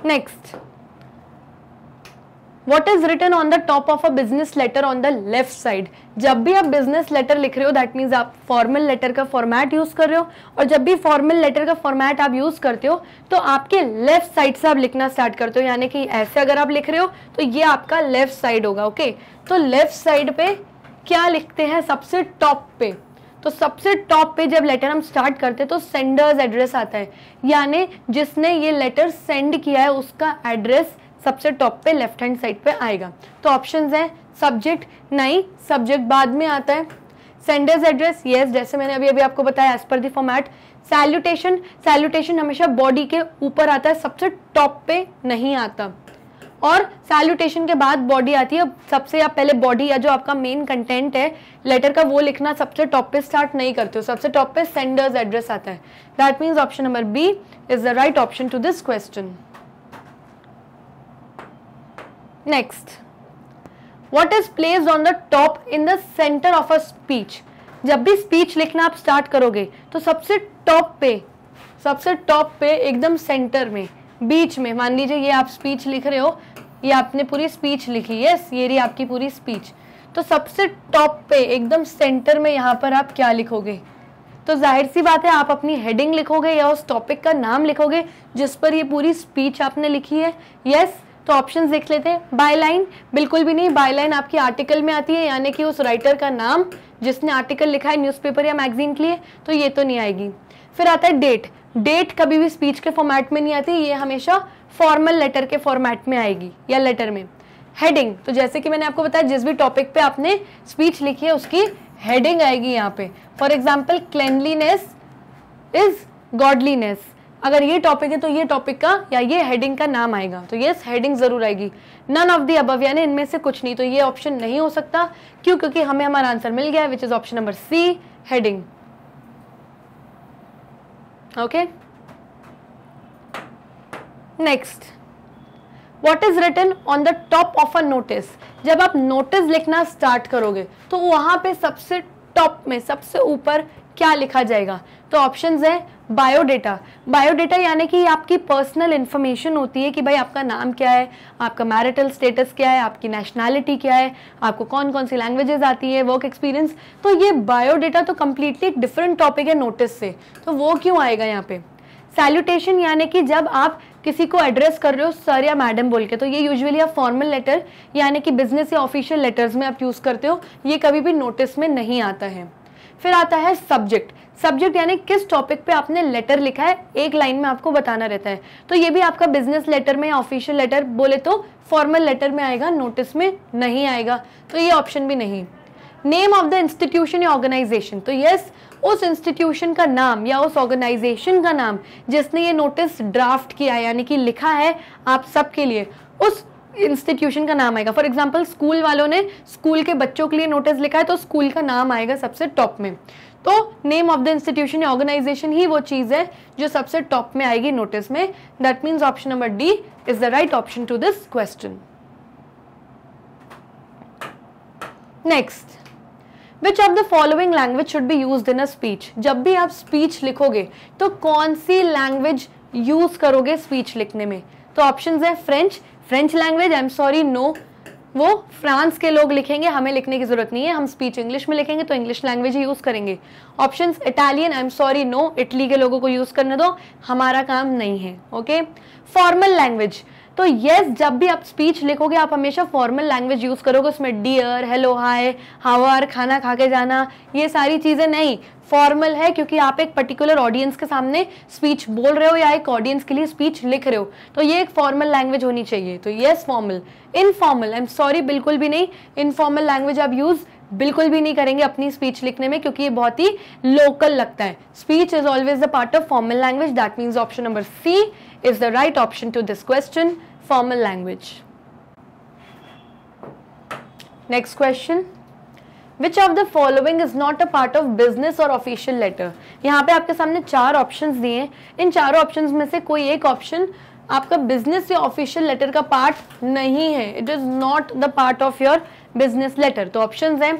next what is return on the top of a business letter on the left side जब भी आप बिजनेस लेटर लिख रहे हो दैट मीन्स आप फॉर्मल लेटर का फॉर्मेट यूज कर रहे हो और जब भी फॉर्मल लेटर का फॉर्मेट आप यूज करते हो तो आपके लेफ्ट साइड से आप लिखना स्टार्ट करते हो यानी कि ऐसे अगर आप लिख रहे हो तो ये आपका लेफ्ट साइड होगा ओके okay? तो लेफ्ट साइड पे क्या लिखते हैं सबसे टॉप पे तो सबसे टॉप पे जब लेटर हम स्टार्ट करते हैं तो सेंडर्स एड्रेस आता है यानी जिसने ये लेटर सेंड किया है उसका एड्रेस सबसे टॉप पे लेफ्ट हैंड साइड पे आएगा तो ऑप्शन हैं सब्जेक्ट नहीं सब्जेक्ट बाद में आता है सेंडर्स एड्रेस यस जैसे मैंने अभी अभी आपको बताया as per the format salutation salutation हमेशा बॉडी के ऊपर आता है सबसे टॉप पे नहीं आता और सैल्यूटेशन के बाद बॉडी आती है सबसे या पहले बॉडी या जो आपका मेन कंटेंट है लेटर का वो लिखना सबसे टॉप पे स्टार्ट नहीं करते हो सबसे टॉप पे सेंडर्स एड्रेस आता है that means option number B is the right option to this question next what is place on the top in the centre of a speech जब भी स्पीच लिखना आप स्टार्ट करोगे तो सबसे टॉप पे सबसे टॉप पे एकदम सेंटर में बीच में मान लीजिए ये आप स्पीच लिख रहे हो ये आपने पूरी स्पीच लिखी यस ये रही आपकी पूरी स्पीच तो सबसे टॉप पे एकदम सेंटर में यहाँ पर आप क्या लिखोगे तो जाहिर सी बात है आप अपनी हेडिंग लिखोगे या उस टॉपिक का नाम लिखोगे जिस पर ये पूरी स्पीच आपने लिखी है यस yes, तो ऑप्शन देख लेते हैं बाय लाइन बिल्कुल भी नहीं बाय लाइन आपकी आर्टिकल में आती है यानी कि उस राइटर का नाम जिसने आर्टिकल लिखा है न्यूज़पेपर या मैगजीन के लिए तो ये तो नहीं आएगी फिर आता है डेट डेट कभी भी स्पीच के फॉर्मेट में नहीं आती ये हमेशा फॉर्मल लेटर के फॉर्मेट में आएगी या लेटर में हेडिंग तो जैसे कि मैंने आपको बताया जिस भी टॉपिक पे आपने स्पीच लिखी है उसकी हेडिंग आएगी यहाँ पे for example cleanliness is godliness अगर ये टॉपिक है तो ये टॉपिक का या ये हेडिंग का नाम आएगा तो यस हेडिंग ज़रूर आएगी नन ऑफ दी अबव यानी इनमें से कुछ नहीं तो ये ऑप्शन नहीं हो सकता क्यों क्योंकि हमें हमारा आंसर मिल गया which is option number C heading okay next what is written on the top of a notice जब आप नोटिस लिखना स्टार्ट करोगे तो वहां पे सबसे टॉप में सबसे ऊपर क्या लिखा जाएगा तो ऑप्शन है बायोडेटा बायोडेटा यानी कि आपकी पर्सनल इन्फॉर्मेशन होती है कि भाई आपका नाम क्या है आपका मैरिटल स्टेटस क्या है आपकी नेशनैलिटी क्या है आपको कौन कौन सी लैंग्वेजेस आती है वर्क एक्सपीरियंस तो ये बायोडेटा तो कम्प्लीटली डिफरेंट टॉपिक है नोटिस से तो वो क्यों आएगा यहाँ पे सैल्यूटेशन यानी कि जब आप किसी को एड्रेस कर रहे हो सर या मैडम बोल के तो ये यूजुअली आप फॉर्मल लेटर यानी कि बिजनेस या ऑफिशियल लेटर्स में आप यूज़ करते हो ये कभी भी नोटिस में नहीं आता है फिर आता है सब्जेक्ट सब्जेक्ट यानी किस टॉपिक पे आपने लेटर लिखा है एक लाइन में आपको बताना रहता है तो ये भी आपका बिजनेस लेटर में या ऑफिशियल लेटर बोले तो फॉर्मल लेटर में आएगा नोटिस में नहीं आएगा तो ये ऑप्शन भी नहीं नेम ऑफ द इंस्टीट्यूशन या ऑर्गेनाइजेशन तो यस उस इंस्टीट्यूशन का नाम या उस ऑर्गेनाइजेशन का नाम जिसने ये नोटिस ड्राफ्ट किया यानी कि लिखा है आप सबके लिए उस इंस्टीट्यूशन का नाम आएगा फॉर एग्जाम्पल स्कूल वालों ने स्कूल के बच्चों के लिए नोटिस लिखा है तो स्कूल का नाम आएगा सबसे टॉप में तो नेम ऑफ द इंस्टीट्यूशन या ऑर्गेनाइजेशन ही वो चीज़ है जो सबसे टॉप में आएगी नोटिस में that means option number D is the right option to this question next which of the following language should be use in a speech जब भी आप स्पीच लिखोगे तो कौन सी लैंग्वेज यूज करोगे स्पीच लिखने में तो ऑप्शन है French French language I am sorry no वो फ्रांस के लोग लिखेंगे हमें लिखने की ज़रूरत नहीं है हम स्पीच इंग्लिश में लिखेंगे तो इंग्लिश लैंग्वेज ही यूज़ करेंगे option Italian I am sorry no Italy के लोगों को यूज़ करने दो हमारा काम नहीं है ओके फॉर्मल लैंग्वेज तो यस जब भी आप स्पीच लिखोगे आप हमेशा फॉर्मल लैंग्वेज यूज़ करोगे उसमें डियर हेलो हाय हावर खाना खा के जाना ये सारी चीज़ें नहीं फॉर्मल है क्योंकि आप एक पर्टिकुलर ऑडियंस के सामने स्पीच बोल रहे हो या एक ऑडियंस के लिए स्पीच लिख रहे हो तो ये एक फॉर्मल लैंग्वेज होनी चाहिए तो yes formal informal I am sorry बिल्कुल भी नहीं इनफॉर्मल लैंग्वेज आप यूज़ बिल्कुल भी नहीं करेंगे अपनी स्पीच लिखने में क्योंकि ये बहुत ही लोकल लगता है speech is always the part of formal language that means option number C is the right option to this question formal language. Next question. Which of the following is not a part of business or official letter? यहाँ पे आपके सामने चार options दिए हैं इन चार options में से कोई एक option आपका बिजनेस या ऑफिशियल लेटर का पार्ट नहीं है it is not the part of your business letter तो ऑप्शन हैं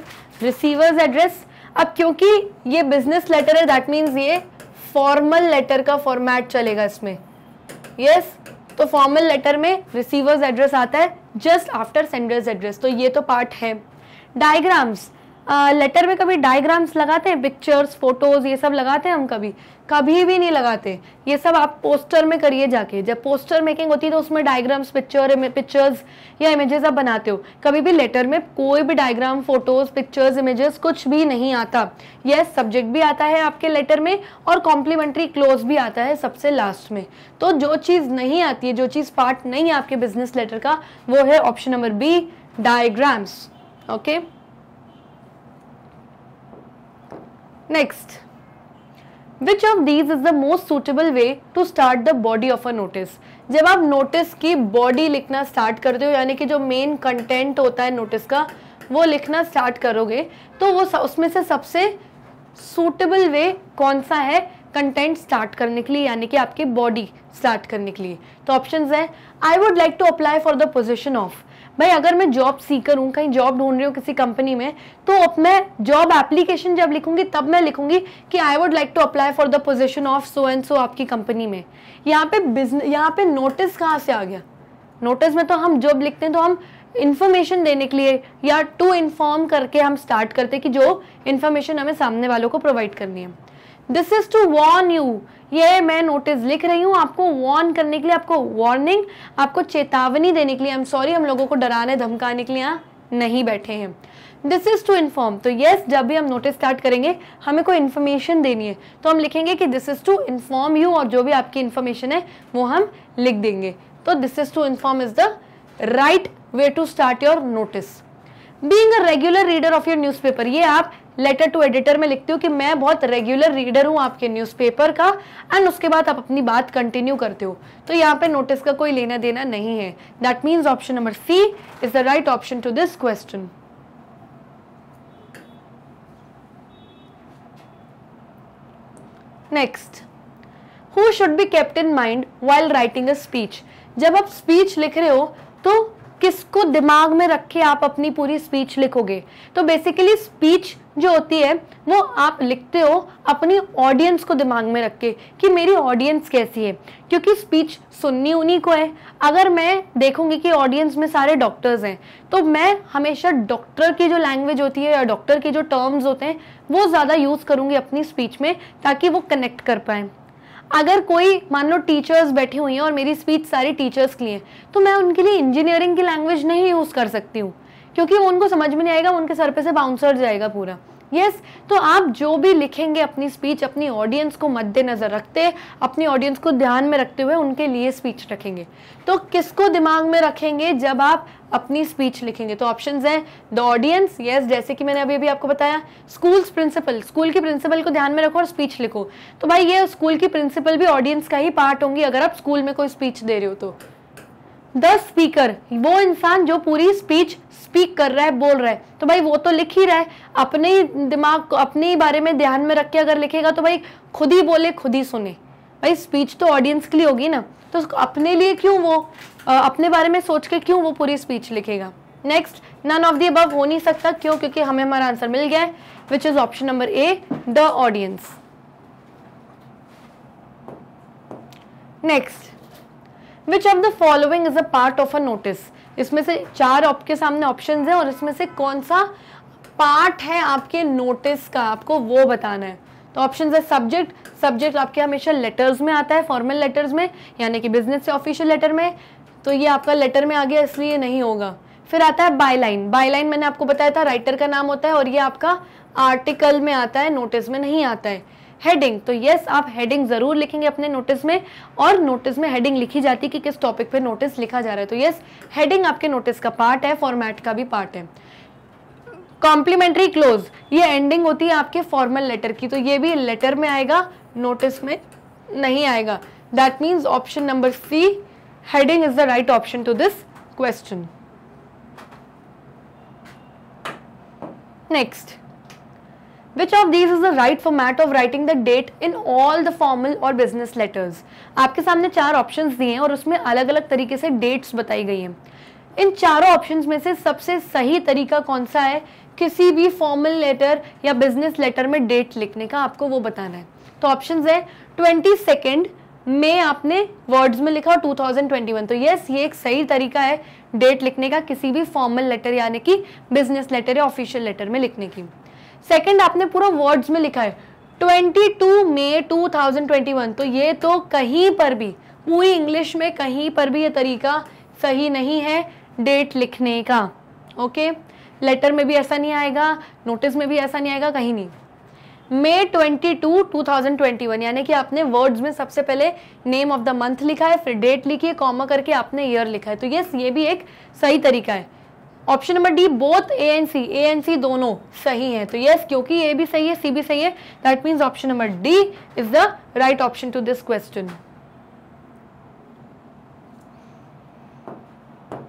रिसीवर्स एड्रेस अब क्योंकि ये बिजनेस लेटर है दैट मीन्स ये फॉर्मल लेटर का फॉर्मेट चलेगा इसमें यस yes, तो फॉर्मल लेटर में रिसीवर्स एड्रेस आता है जस्ट आफ्टर सेंडर्स एड्रेस तो ये तो पार्ट है डायग्राम्स लेटर में कभी डायग्राम्स लगाते हैं पिक्चर्स फोटोज ये सब लगाते हैं हम कभी कभी भी नहीं लगाते ये सब आप पोस्टर में करिए जाके जब पोस्टर मेकिंग होती है तो उसमें डायग्राम्स पिक्चर पिक्चर्स या इमेजेस आप बनाते हो कभी भी लेटर में कोई भी डायग्राम फोटोज पिक्चर्स इमेजेस कुछ भी नहीं आता ये सब्जेक्ट भी आता है आपके लेटर में और कॉम्प्लीमेंट्री क्लोज भी आता है सबसे लास्ट में तो जो चीज़ नहीं आती है जो चीज़ पार्ट नहीं है आपके बिजनेस लेटर का वो है option number B diagrams okay okay? Next which of these is the most suitable way to start the body of a notice जब आप नोटिस की बॉडी लिखना स्टार्ट करते हो यानी कि जो मेन कंटेंट होता है नोटिस का वो लिखना स्टार्ट करोगे तो वो उसमें से सबसे सुटेबल वे कौन सा है कंटेंट स्टार्ट करने के लिए यानी कि आपकी बॉडी स्टार्ट करने के लिए तो ऑप्शंस है I would like to apply for the position of भाई अगर मैं जॉब सीकर हूँ कहीं जॉब ढूंढ रही हूँ किसी कंपनी में तो मैं जॉब एप्लीकेशन जब लिखूंगी तब मैं लिखूंगी कि I would like to apply for the position of so and so आपकी कंपनी में यहाँ पे बिजनेस यहाँ पे नोटिस कहाँ से आ गया नोटिस में तो हम जॉब लिखते हैं तो हम इन्फॉर्मेशन देने के लिए या टू इन्फॉर्म करके हम स्टार्ट करते हैं कि जो इन्फॉर्मेशन हमें सामने वालों को प्रोवाइड करनी है this is to warn you ये मैं नोटिस लिख रही हूँ आपको वार्न करने के लिए आपको वार्निंग आपको चेतावनी देने के लिए आई एम सॉरी हम लोगों को डराने धमकाने के लिए यहाँ नहीं बैठे हैं दिस इज़ टू इन्फॉर्म तो येस जब भी हम नोटिस स्टार्ट करेंगे हमें कोई इन्फॉर्मेशन देनी है तो हम लिखेंगे कि this is to inform you और जो भी आपकी इन्फॉर्मेशन है वो हम लिख देंगे तो this is to inform is the right way to start your notice being a regular reader of your paper ये आप लेटर टू एडिटर में लिखती हूँ कि मैं बहुत रेगुलर रीडर हूँ आपके न्यूज़पेपर का एंड उसके बाद आप अपनी बात कंटिन्यू करते हो तो यहाँ पे नोटिस का कोई लेना देना नहीं है that means option number C is the right option to this question next who should be kept in mind while writing a speech जब आप स्पीच लिख रहे हो तो किसको दिमाग में रख के आप अपनी पूरी स्पीच लिखोगे तो बेसिकली स्पीच जो होती है वो आप लिखते हो अपनी ऑडियंस को दिमाग में रख के कि मेरी ऑडियंस कैसी है क्योंकि स्पीच सुननी उन्हीं को है अगर मैं देखूंगी कि ऑडियंस में सारे डॉक्टर्स हैं तो मैं हमेशा डॉक्टर की जो लैंग्वेज होती है या डॉक्टर के जो टर्म्स होते हैं वो ज़्यादा यूज़ करूँगी अपनी स्पीच में ताकि वो कनेक्ट कर पाएँ अगर कोई मान लो टीचर्स बैठी हुई हैं और मेरी स्पीच सारी टीचर्स के लिए तो मैं उनके लिए इंजीनियरिंग की लैंग्वेज नहीं यूज़ कर सकती हूँ क्योंकि उनको समझ में नहीं आएगा उनके सर पे से बाउंसर जाएगा पूरा यस yes, तो आप जो भी लिखेंगे अपनी स्पीच अपनी ऑडियंस को मद्देनज़र रखते अपनी ऑडियंस को ध्यान में रखते हुए उनके लिए स्पीच रखेंगे तो किसको दिमाग में रखेंगे जब आप अपनी स्पीच लिखेंगे तो ऑप्शन हैं द ऑडियंस यस जैसे कि मैंने अभी अभी आपको बताया स्कूल्स प्रिंसिपल स्कूल की प्रिंसिपल को ध्यान में रखो और स्पीच लिखो तो भाई ये स्कूल की प्रिंसिपल भी ऑडियंस का ही पार्ट होंगी अगर आप स्कूल में कोई स्पीच दे रहे हो तो द स्पीकर वो इंसान जो पूरी स्पीच स्पीक कर रहा है बोल रहा है तो भाई वो तो लिख ही रहा है अपने ही दिमाग को अपने ही बारे में ध्यान में रख के अगर लिखेगा तो भाई खुद ही बोले खुद ही सुने भाई स्पीच तो ऑडियंस के लिए होगी ना तो अपने लिए क्यों वो अपने बारे में सोच के क्यों वो पूरी स्पीच लिखेगा next none of the above हो नहीं सकता क्यों क्योंकि हमें हमारा आंसर मिल गया है which is option number A the audience next which of the following is a part of a notice इसमें से चार आपके सामने ऑप्शन है और इसमें से कौन सा पार्ट है आपके नोटिस का आपको वो बताना है तो ऑप्शन है सब्जेक्ट सब्जेक्ट आपके हमेशा लेटर्स में आता है फॉर्मल लेटर्स में यानी कि बिजनेस से ऑफिशियल लेटर में तो ये आपका लेटर में आ गया इसलिए नहीं होगा फिर आता है बायलाइन बायलाइन मैंने आपको बताया था राइटर का नाम होता है और ये आपका आर्टिकल में आता है नोटिस में नहीं आता है हेडिंग तो यस आप हेडिंग ज़रूर लिखेंगे अपने नोटिस में और नोटिस में हेडिंग लिखी जाती है कि किस टॉपिक पे नोटिस लिखा जा रहा है तो यस हेडिंग आपके नोटिस का पार्ट है फॉर्मेट का भी पार्ट है कॉम्प्लीमेंट्री क्लोज ये एंडिंग होती है आपके फॉर्मल लेटर की तो ये भी लेटर में आएगा नोटिस में नहीं आएगा that means option number C heading is the right option to this question next Which of these is the right format of writing the date in all the formal और business letters? आपके सामने चार options दिए हैं और उसमें अलग अलग तरीके से dates बताई गई हैं इन चारों options में से सबसे सही तरीका कौन सा है किसी भी formal letter या business letter में date लिखने का आपको वो बताना है तो options है ट्वेंटी सेकेंड में आपने वर्ड्स में लिखा टू थाउजेंड ट्वेंटी वन तो यस ये एक सही तरीका है डेट लिखने का किसी भी फॉर्मल लेटर यानी कि बिजनेस लेटर या ऑफिशियल लेटर में लिखने की सेकंड आपने पूरा वर्ड्स में लिखा है 22 मई 2021 तो ये तो कहीं पर भी पूरी इंग्लिश में कहीं पर भी ये तरीका सही नहीं है डेट लिखने का ओके लेटर में भी ऐसा नहीं आएगा नोटिस में भी ऐसा नहीं आएगा कहीं नहीं मे 22 2021 यानी कि आपने वर्ड्स में सबसे पहले नेम ऑफ द मंथ लिखा है फिर डेट लिखी है कॉमा करके आपने ईयर लिखा है तो यस ये भी एक सही तरीका है option number D both A and C A and C दोनों सही हैं तो यस क्योंकि ए भी सही है सी भी सही है that means option number D is the right option to this question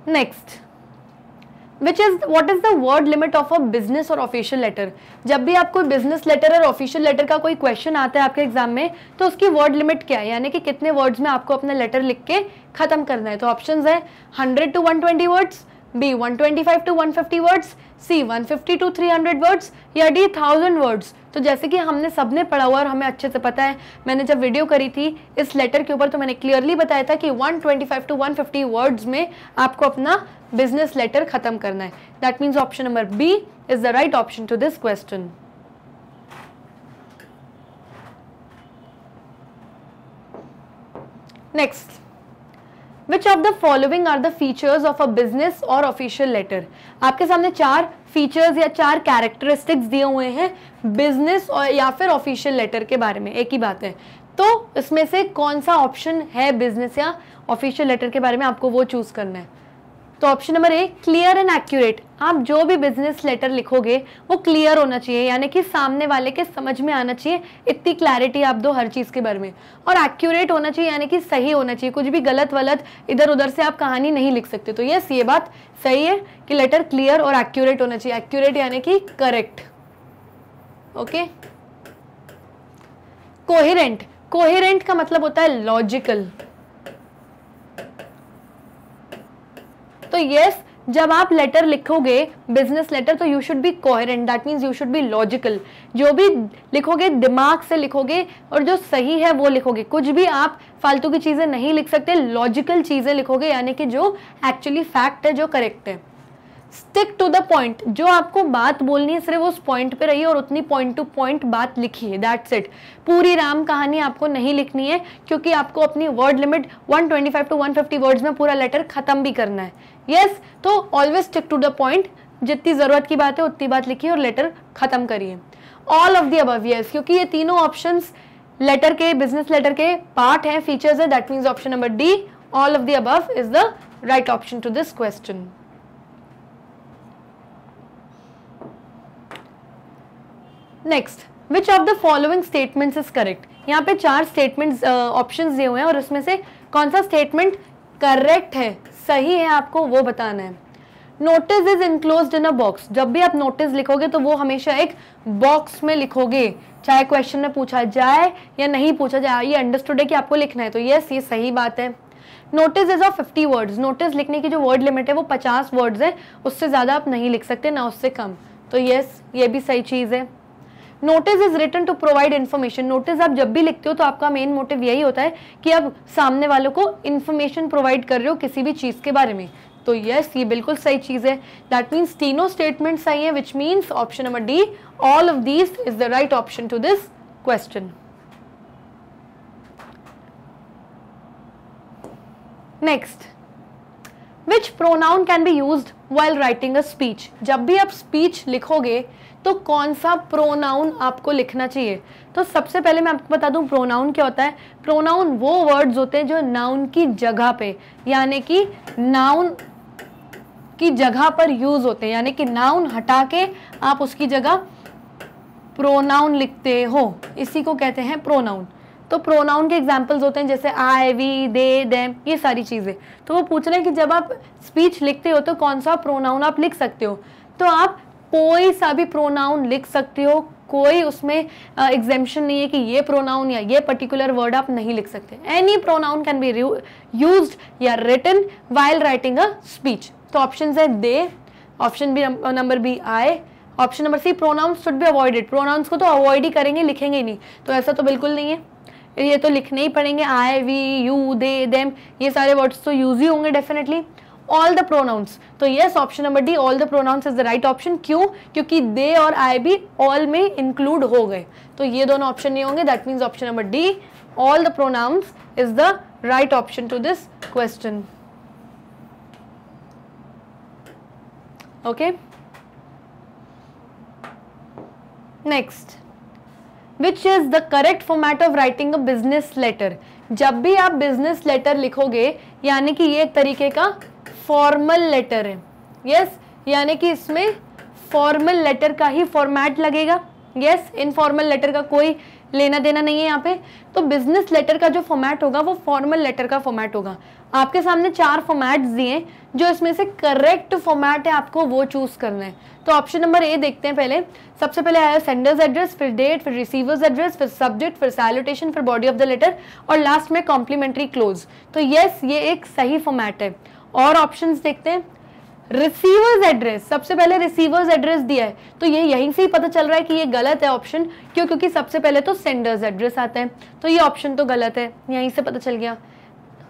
next which is what is the word limit of a business और ऑफिशियल लेटर जब भी आपको बिजनेस लेटर और ऑफिशियल लेटर का कोई क्वेश्चन आता है आपके एग्जाम में तो उसकी वर्ड लिमिट क्या है यानी कि कितने वर्ड्स में आपको अपना लेटर लिख के खत्म करना है तो ऑप्शन है hundred to one twenty words B 125 to 150 words C 150 to 300 words या डी 1000 वर्ड्स तो जैसे कि हमने सबने पढ़ा हुआ और हमें अच्छे से पता है मैंने जब वीडियो करी थी इस लेटर के ऊपर तो मैंने क्लियरली बताया था कि 125 टू 150 वर्ड्स में आपको अपना बिजनेस लेटर खत्म करना है that means option number B is the right option to this question next which of the following are the features of a business और ऑफिशियल लेटर आपके सामने चार फीचर्स या चार कैरेक्टरिस्टिक्स दिए हुए हैं बिजनेस और या फिर ऑफिशियल लेटर के बारे में एक ही बात है तो इसमें से कौन सा ऑप्शन है बिजनेस या ऑफिशियल लेटर के बारे में आपको वो चूज करना है तो option number A clear and accurate आप जो भी बिजनेस लेटर लिखोगे वो क्लियर होना चाहिए यानी कि सामने वाले के समझ में आना चाहिए इतनी क्लैरिटी आप दो हर चीज़ के बारे में और एक्यूरेट होना चाहिए यानी कि सही होना चाहिए कुछ भी गलत वलत इधर उधर से आप कहानी नहीं लिख सकते तो यस ये बात सही है कि लेटर क्लियर और एक्यूरेट होना चाहिए एक्यूरेट यानी कि करेक्ट ओके कोहिरेंट कोहिरेंट का मतलब होता है लॉजिकल तो यस जब आप लेटर लिखोगे बिजनेस लेटर तो you should be coherent that means you should be logical जो भी लिखोगे दिमाग से लिखोगे और जो सही है वो लिखोगे कुछ भी आप फालतू की चीज़ें नहीं लिख सकते लॉजिकल चीज़ें लिखोगे यानी कि जो एक्चुअली फैक्ट है जो करेक्ट है स्टिक टू द पॉइंट जो आपको बात बोलनी है सिर्फ उस पॉइंट पे रहिए और उतनी पॉइंट टू पॉइंट बात लिखिए दैट्स इट पूरी राम कहानी आपको नहीं लिखनी है क्योंकि आपको अपनी वर्ड लिमिट 125 टू 150 वर्ड्स में पूरा लेटर खत्म भी करना है यस yes, तो always stick to the point जितनी ज़रूरत की बात है उतनी बात लिखिए और लेटर ख़त्म करिए all of the above yes क्योंकि ये तीनों ऑप्शन लेटर के बिजनेस लेटर के पार्ट हैं फीचर्स है that means option number D all of the above is the right option to this question next which of the following statements is correct यहाँ पे चार स्टेटमेंट्स ऑप्शन uh, दिए हुए हैं और उसमें से कौन सा स्टेटमेंट करेक्ट है सही है आपको वो बताना है notice is enclose in a box जब भी आप नोटिस लिखोगे तो वो हमेशा एक बॉक्स में लिखोगे चाहे क्वेश्चन में पूछा जाए या नहीं पूछा जाए ये अंडरस्टूड है कि आपको लिखना है तो यस ये सही बात है notice is of fifty words notice लिखने की जो वर्ड लिमिट है वो पचास वर्ड्स है उससे ज़्यादा आप नहीं लिख सकते ना उससे कम तो यस ये भी सही चीज़ है notice is return to provide information notice आप जब भी लिखते हो तो आपका मेन मोटिव यही होता है कि आप सामने वालों को इन्फॉर्मेशन प्रोवाइड कर रहे हो किसी भी चीज़ के बारे में तो यस ये बिल्कुल सही चीज़ है दैट मीन्स तीनों स्टेटमेंट सही है which means option number D all of these is the right option to this question next which pronoun can be use while writing a speech जब भी आप स्पीच लिखोगे तो कौन सा प्रोनाउन आपको लिखना चाहिए तो सबसे पहले मैं आपको बता दूं प्रोनाउन क्या होता है प्रोनाउन वो वर्ड्स होते हैं जो नाउन की जगह पे यानी कि नाउन की जगह पर यूज़ होते हैं यानी कि नाउन हटा के आप उसकी जगह प्रोनाउन लिखते हो इसी को कहते हैं प्रोनाउन तो प्रोनाउन के एग्जाम्पल्स होते हैं जैसे आई वी दे देम ये सारी चीज़ें तो वो पूछ रहे हैं कि जब आप स्पीच लिखते हो तो कौन सा प्रोनाउन आप लिख सकते हो तो आप कोई सा भी प्रोनाउन लिख सकते हो कोई उसमें एग्जेम्पन नहीं है कि ये प्रोनाउन या ये पर्टिकुलर वर्ड आप नहीं लिख सकते any pronoun can be use या written while writing a speech तो ऑप्शन है they option B number B I option number C pronouns should be avoided pronouns को तो अवॉइड ही करेंगे लिखेंगे ही नहीं तो ऐसा तो बिल्कुल नहीं है ये तो लिखने ही पड़ेंगे I we you they them ये सारे वर्ड्स तो यूज ही होंगे डेफिनेटली ऑल द प्रोनाउंस तो yes option number D all the pronouns is the right option क्यों क्योंकि दे और आई भी ऑल में इंक्लूड हो गए तो ये दोनों ऑप्शन नहीं होंगे that means option number D all the pronouns is the right option to this question okay next which is the correct format of writing a business letter जब भी आप business letter लिखोगे यानी कि ये एक तरीके का फॉर्मल लेटर है यस यानी कि इसमें फॉर्मल लेटर का ही फॉर्मेट लगेगा यस इनफॉर्मल लेटर का कोई लेना देना नहीं है यहाँ पे तो बिजनेस लेटर का जो फॉर्मेट होगा वो फॉर्मल लेटर का फॉर्मेट होगा आपके सामने चार फॉर्मेट दिए जो इसमें से करेक्ट फॉर्मेट है आपको वो चूज करना है तो ऑप्शन नंबर ए देखते हैं पहले सबसे पहले आया सेंडर्स एड्रेस फिर डेट फिर रिसीवर्स एड्रेस फिर सब्जेक्ट फिर सैल्यूटेशन फिर बॉडी ऑफ द लेटर और लास्ट में कॉम्प्लीमेंट्री क्लोज तो यस ये एक सही फॉर्मेट है और ऑप्शंस देखते हैं रिसीवर्स एड्रेस सबसे पहले रिसीवर्स एड्रेस दिया है तो ये यहीं से ही पता चल रहा है कि ये गलत है ऑप्शन क्यों क्योंकि सबसे पहले तो सेंडर्स एड्रेस आते हैं तो ये ऑप्शन तो गलत है यहीं से पता चल गया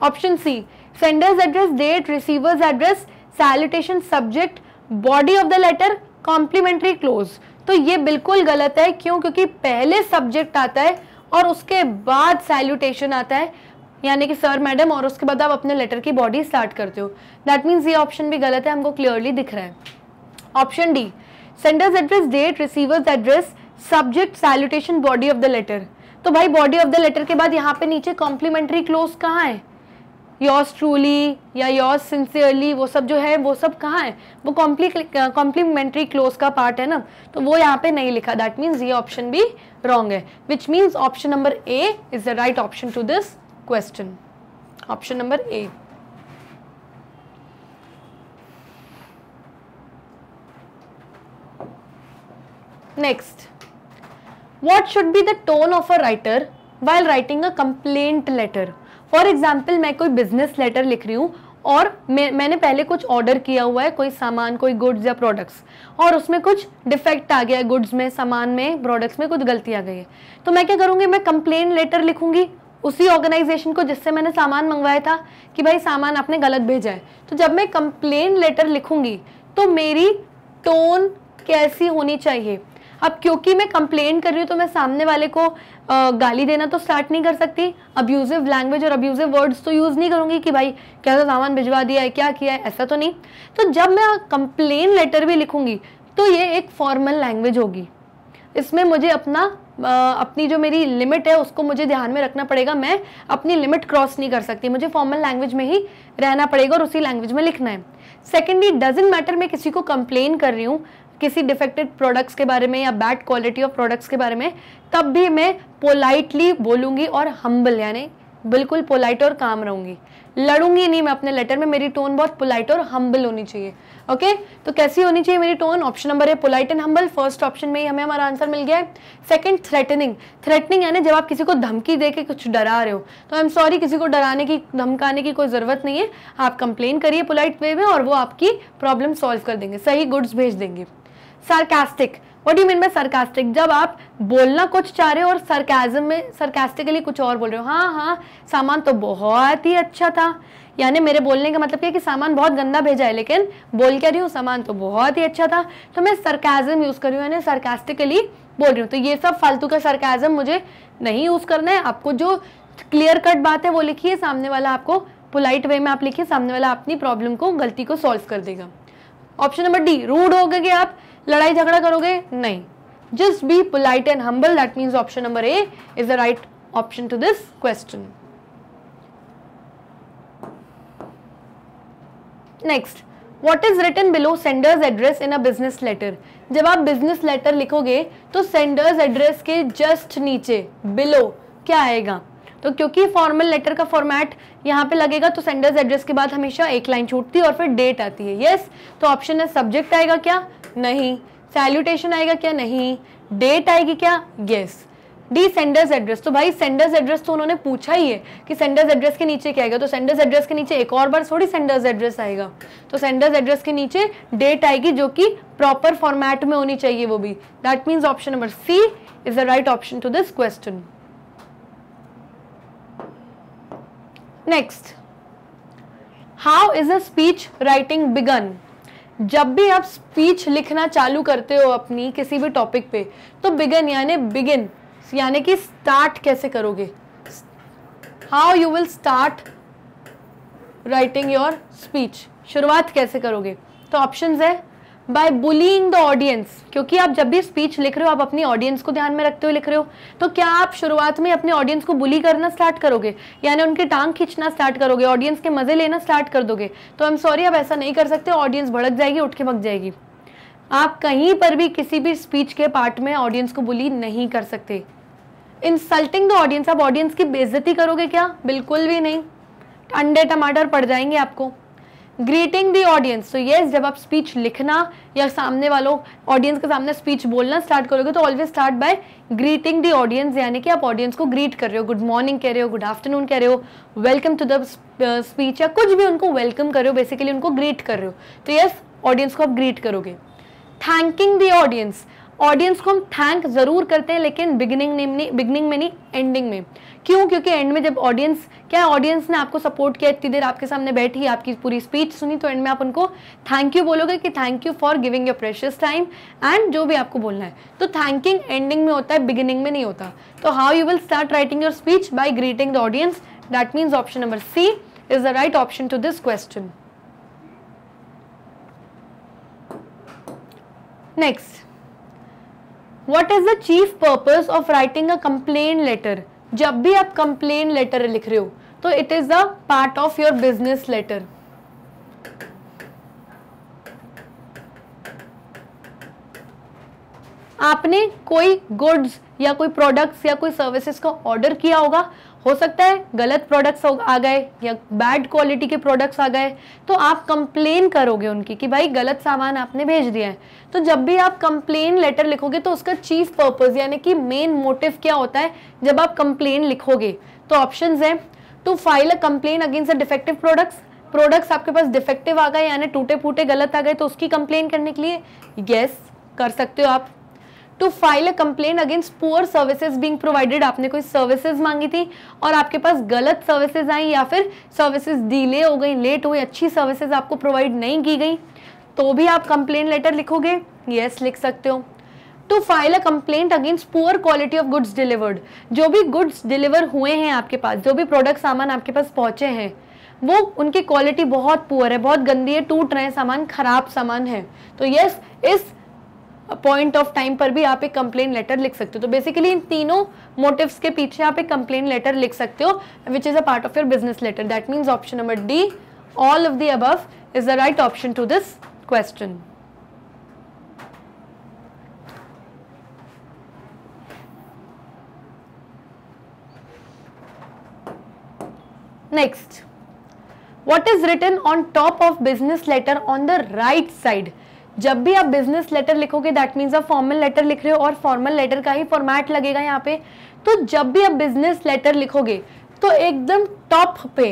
option C sender's address date receiver's address salutation subject body of the letter complimentary close तो ये बिल्कुल गलत है क्यों क्योंकि पहले सब्जेक्ट आता है और उसके बाद सैल्यूटेशन आता है यानी कि सर मैडम और उसके बाद आप अपने लेटर की बॉडी स्टार्ट करते हो दैट मीन्स ये ऑप्शन भी गलत है हमको क्लियरली दिख रहा है option D sender's address date receiver's address subject salutation body of the letter तो भाई बॉडी ऑफ द लेटर के बाद यहाँ पे नीचे कॉम्प्लीमेंट्री क्लोज कहाँ है योर्स ट्रूली या योर्स सिंसियरली वो सब जो है वो सब कहाँ है वो कॉम्प्ली कॉम्प्लीमेंट्री क्लोज का पार्ट है ना तो वो यहाँ पे नहीं लिखा दैट मीन्स ये ऑप्शन भी रॉन्ग है which means option number A is the right option to this question option number A next what should be the tone of a writer while writing a complaint letter for example मैं कोई बिजनेस लेटर लिख रही हूं और मैं मैंने पहले कुछ ऑर्डर किया हुआ है कोई सामान कोई गुड्स या प्रोडक्ट्स और उसमें कुछ डिफेक्ट आ गया है गुड्स में सामान में प्रोडक्ट्स में कुछ गलती आ गई है तो मैं क्या करूँगी मैं कंप्लेन लेटर लिखूंगी उसी ऑर्गेनाइजेशन को जिससे मैंने सामान मंगवाया था कि भाई सामान आपने गलत भेजा है तो जब मैं कंप्लेन लेटर लिखूंगी तो मेरी टोन कैसी होनी चाहिए अब क्योंकि मैं कंप्लेन कर रही हूँ तो मैं सामने वाले को गाली देना तो स्टार्ट नहीं कर सकती अब्यूजिव लैंग्वेज और अब्यूजिव वर्ड्स तो यूज़ नहीं करूँगी कि भाई क्या तो सामान भिजवा दिया है क्या किया है ऐसा तो नहीं तो जब मैं कंप्लेन लेटर भी लिखूँगी तो ये एक फॉर्मल लैंग्वेज होगी इसमें मुझे अपना अपनी जो मेरी लिमिट है उसको मुझे ध्यान में रखना पड़ेगा मैं अपनी लिमिट क्रॉस नहीं कर सकती मुझे फॉर्मल लैंग्वेज में ही रहना पड़ेगा और उसी लैंग्वेज में लिखना है सेकेंडली डजेंट मैटर मैं किसी को कंप्लेन कर रही हूँ किसी डिफेक्टेड प्रोडक्ट्स के बारे में या बैड क्वालिटी ऑफ प्रोडक्ट्स के बारे में तब भी मैं पोलाइटली बोलूँगी और हम्बल यानी बिल्कुल पोलाइट और काम रहूँगी लड़ूंगी नहीं मैं अपने लेटर में मेरी टोन बहुत पोलाइट और हम्बल होनी चाहिए ओके तो कैसी होनी चाहिए मेरी टोन ऑप्शन नंबर है polite and humble first option में ही हमें हमारा आंसर मिल गया है सेकंड थ्रेटनिंग थ्रेटनिंग यानी जब आप किसी को धमकी दे के कुछ डरा रहे हो तो आई एम सॉरी किसी को डराने की धमकाने की कोई ज़रूरत नहीं है आप कंप्लेन करिए पोलाइट वे में और वो आपकी प्रॉब्लम सॉल्व कर देंगे सही गुड्स भेज देंगे sarcastic what you mean by sarcastic जब आप बोलना कुछ चाह रहे हो और सरकाजम में सरकास्टिकली कुछ और बोल रहे हो हाँ हाँ सामान तो बहुत ही अच्छा था यानी मेरे बोलने का मतलब क्या कि सामान बहुत गंदा भेजा है लेकिन बोल क्या रही हूँ सामान तो बहुत ही अच्छा था तो मैं सरकाजम यूज़ कर रही हूँ यानी सरकास्टिकली बोल रही हूँ तो ये सब फालतू का सरकाजम मुझे नहीं यूज़ करना है आपको जो क्लियर कट बात है वो लिखिए सामने वाला आपको पोलाइट वे में आप लिखिए सामने वाला अपनी प्रॉब्लम को गलती को सॉल्व कर देगा ऑप्शन नंबर डी रूड हो गए आप लड़ाई झगड़ा करोगे नहीं just be polite and humble that means option number A is the right option to this question next what is written below sender's address in a business letter जब आप बिजनेस लेटर लिखोगे तो सेंडर्स एड्रेस के जस्ट नीचे बिलो क्या आएगा तो क्योंकि फॉर्मल लेटर का फॉर्मेट यहाँ पे लगेगा तो सेंडर्स एड्रेस के बाद हमेशा एक लाइन छूटती है और फिर डेट आती है यस yes? तो ऑप्शन है सब्जेक्ट आएगा क्या नहीं सैल्यूटेशन आएगा क्या नहीं डेट आएगी क्या येस डी सेंडर्स एड्रेस तो भाई सेंडर्स एड्रेस तो उन्होंने पूछा ही है कि सेंडर्स एड्रेस के नीचे क्या आएगा तो सेंडर्स एड्रेस के नीचे एक और बार थोड़ी सेंडर्स एड्रेस आएगा तो सेंडर्स एड्रेस के नीचे डेट आएगी जो कि प्रॉपर फॉर्मेट में होनी चाहिए वो भी that means option number C is the right option to this question next how is a speech writing began जब भी आप स्पीच लिखना चालू करते हो अपनी किसी भी टॉपिक पे तो बिगन यानी बिगिन यानी कि स्टार्ट कैसे करोगे how you will start writing your speech शुरुआत कैसे करोगे तो ऑप्शन है बाय बुलिंग द ऑडियंस क्योंकि आप जब भी स्पीच लिख रहे हो आप अपनी ऑडियंस को ध्यान में रखते हुए लिख रहे हो तो क्या आप शुरुआत में अपने ऑडियंस को बुली करना स्टार्ट करोगे यानी उनके टांग खींचना स्टार्ट करोगे ऑडियंस के मजे लेना स्टार्ट कर दोगे तो आई एम सॉरी आप ऐसा नहीं कर सकते ऑडियंस भड़क जाएगी उठ के भग जाएगी आप कहीं पर भी किसी भी स्पीच के पार्ट में ऑडियंस को बुली नहीं कर सकते इंसल्टिंग द ऑडियंस आप ऑडियंस की बेइज्जती करोगे क्या बिल्कुल भी नहीं अंडे टमाटर पड़ जाएंगे आपको ग्रीटिंग दी ऑडियंस तो येस जब आप स्पीच लिखना या सामने वालों ऑडियंस के सामने स्पीच बोलना स्टार्ट करोगे तो always start by greeting the audience यानी कि आप ऑडियंस को ग्रीट कर रहे हो गुड मॉर्निंग कह रहे हो गुड आफ्टरनून कह रहे हो वेलकम टू द स्पीच या कुछ भी उनको वेलकम कर रहे हो बेसिकली उनको ग्रीट कर रहे हो तो येस ऑडियंस को आप ग्रीट करोगे थैंकिंग दी ऑडियंस ऑडियंस को हम थैंक ज़रूर करते हैं लेकिन बिगनिंग में नहीं बिगनिंग में नहीं एंडिंग में क्यों क्योंकि एंड में जब ऑडियंस क्या ऑडियंस ने आपको सपोर्ट किया इतनी देर आपके सामने बैठी आपकी पूरी स्पीच सुनी तो एंड में आप उनको थैंक यू बोलोगे कि thank you for giving your precious time and जो भी आपको बोलना है तो थैंकिंग एंडिंग में होता है बिगिनिंग में नहीं होता तो how you will start writing your speech by greeting the audience that means option number C is the right option to this question next what is the chief purpose of writing a complain letter जब भी आप कंप्लेन लेटर लिख रहे हो तो it is a part of your business letter आपने कोई गुड्स या कोई प्रोडक्ट्स या कोई सर्विसेज का ऑर्डर किया होगा हो सकता है गलत प्रोडक्ट्स आ गए या बैड क्वालिटी के प्रोडक्ट्स आ गए तो आप कंप्लेन करोगे उनकी कि भाई गलत सामान आपने भेज दिया है तो जब भी आप कंप्लेन लेटर लिखोगे तो उसका चीफ पर्पज़ यानी कि मेन मोटिव क्या होता है जब आप कंप्लेन लिखोगे तो ऑप्शन है to file a complain against a defective products products आपके पास डिफेक्टिव आ गए यानी टूटे फूटे गलत आ गए तो उसकी कंप्लेन करने के लिए येस कर सकते हो आप to file a complain against poor services being provided आपने कोई सर्विसेज मांगी थी और आपके पास गलत सर्विसेज आई या फिर सर्विसेज डीले हो गई लेट हुई अच्छी सर्विसेज आपको प्रोवाइड नहीं की गई तो भी आप कंप्लेन लेटर लिखोगे यस yes, लिख सकते हो to file a complaint against poor quality of goods delivered जो भी गुड्स डिलीवर हुए हैं आपके पास जो भी प्रोडक्ट सामान आपके पास पहुंचे हैं वो उनकी क्वालिटी बहुत पुअर है बहुत गंदी है टूट रहे सामान खराब सामान है तो यस इस पॉइंट ऑफ टाइम पर भी आप एक कंप्लेन लेटर लिख सकते हो तो बेसिकली इन तीनों मोटिव्स के पीछे आप एक कंप्लेन लेटर लिख सकते हो which is a part of your business letter that means option number D all of the above is the right option to this question next what is return on top of business letter on the right side जब भी आप बिजनेस लेटर लिखोगे दैट मीन्स आप फॉर्मल लेटर लिख रहे हो और फॉर्मल लेटर का ही फॉर्मेट लगेगा यहाँ पे तो जब भी आप बिजनेस लेटर लिखोगे तो एकदम टॉप पे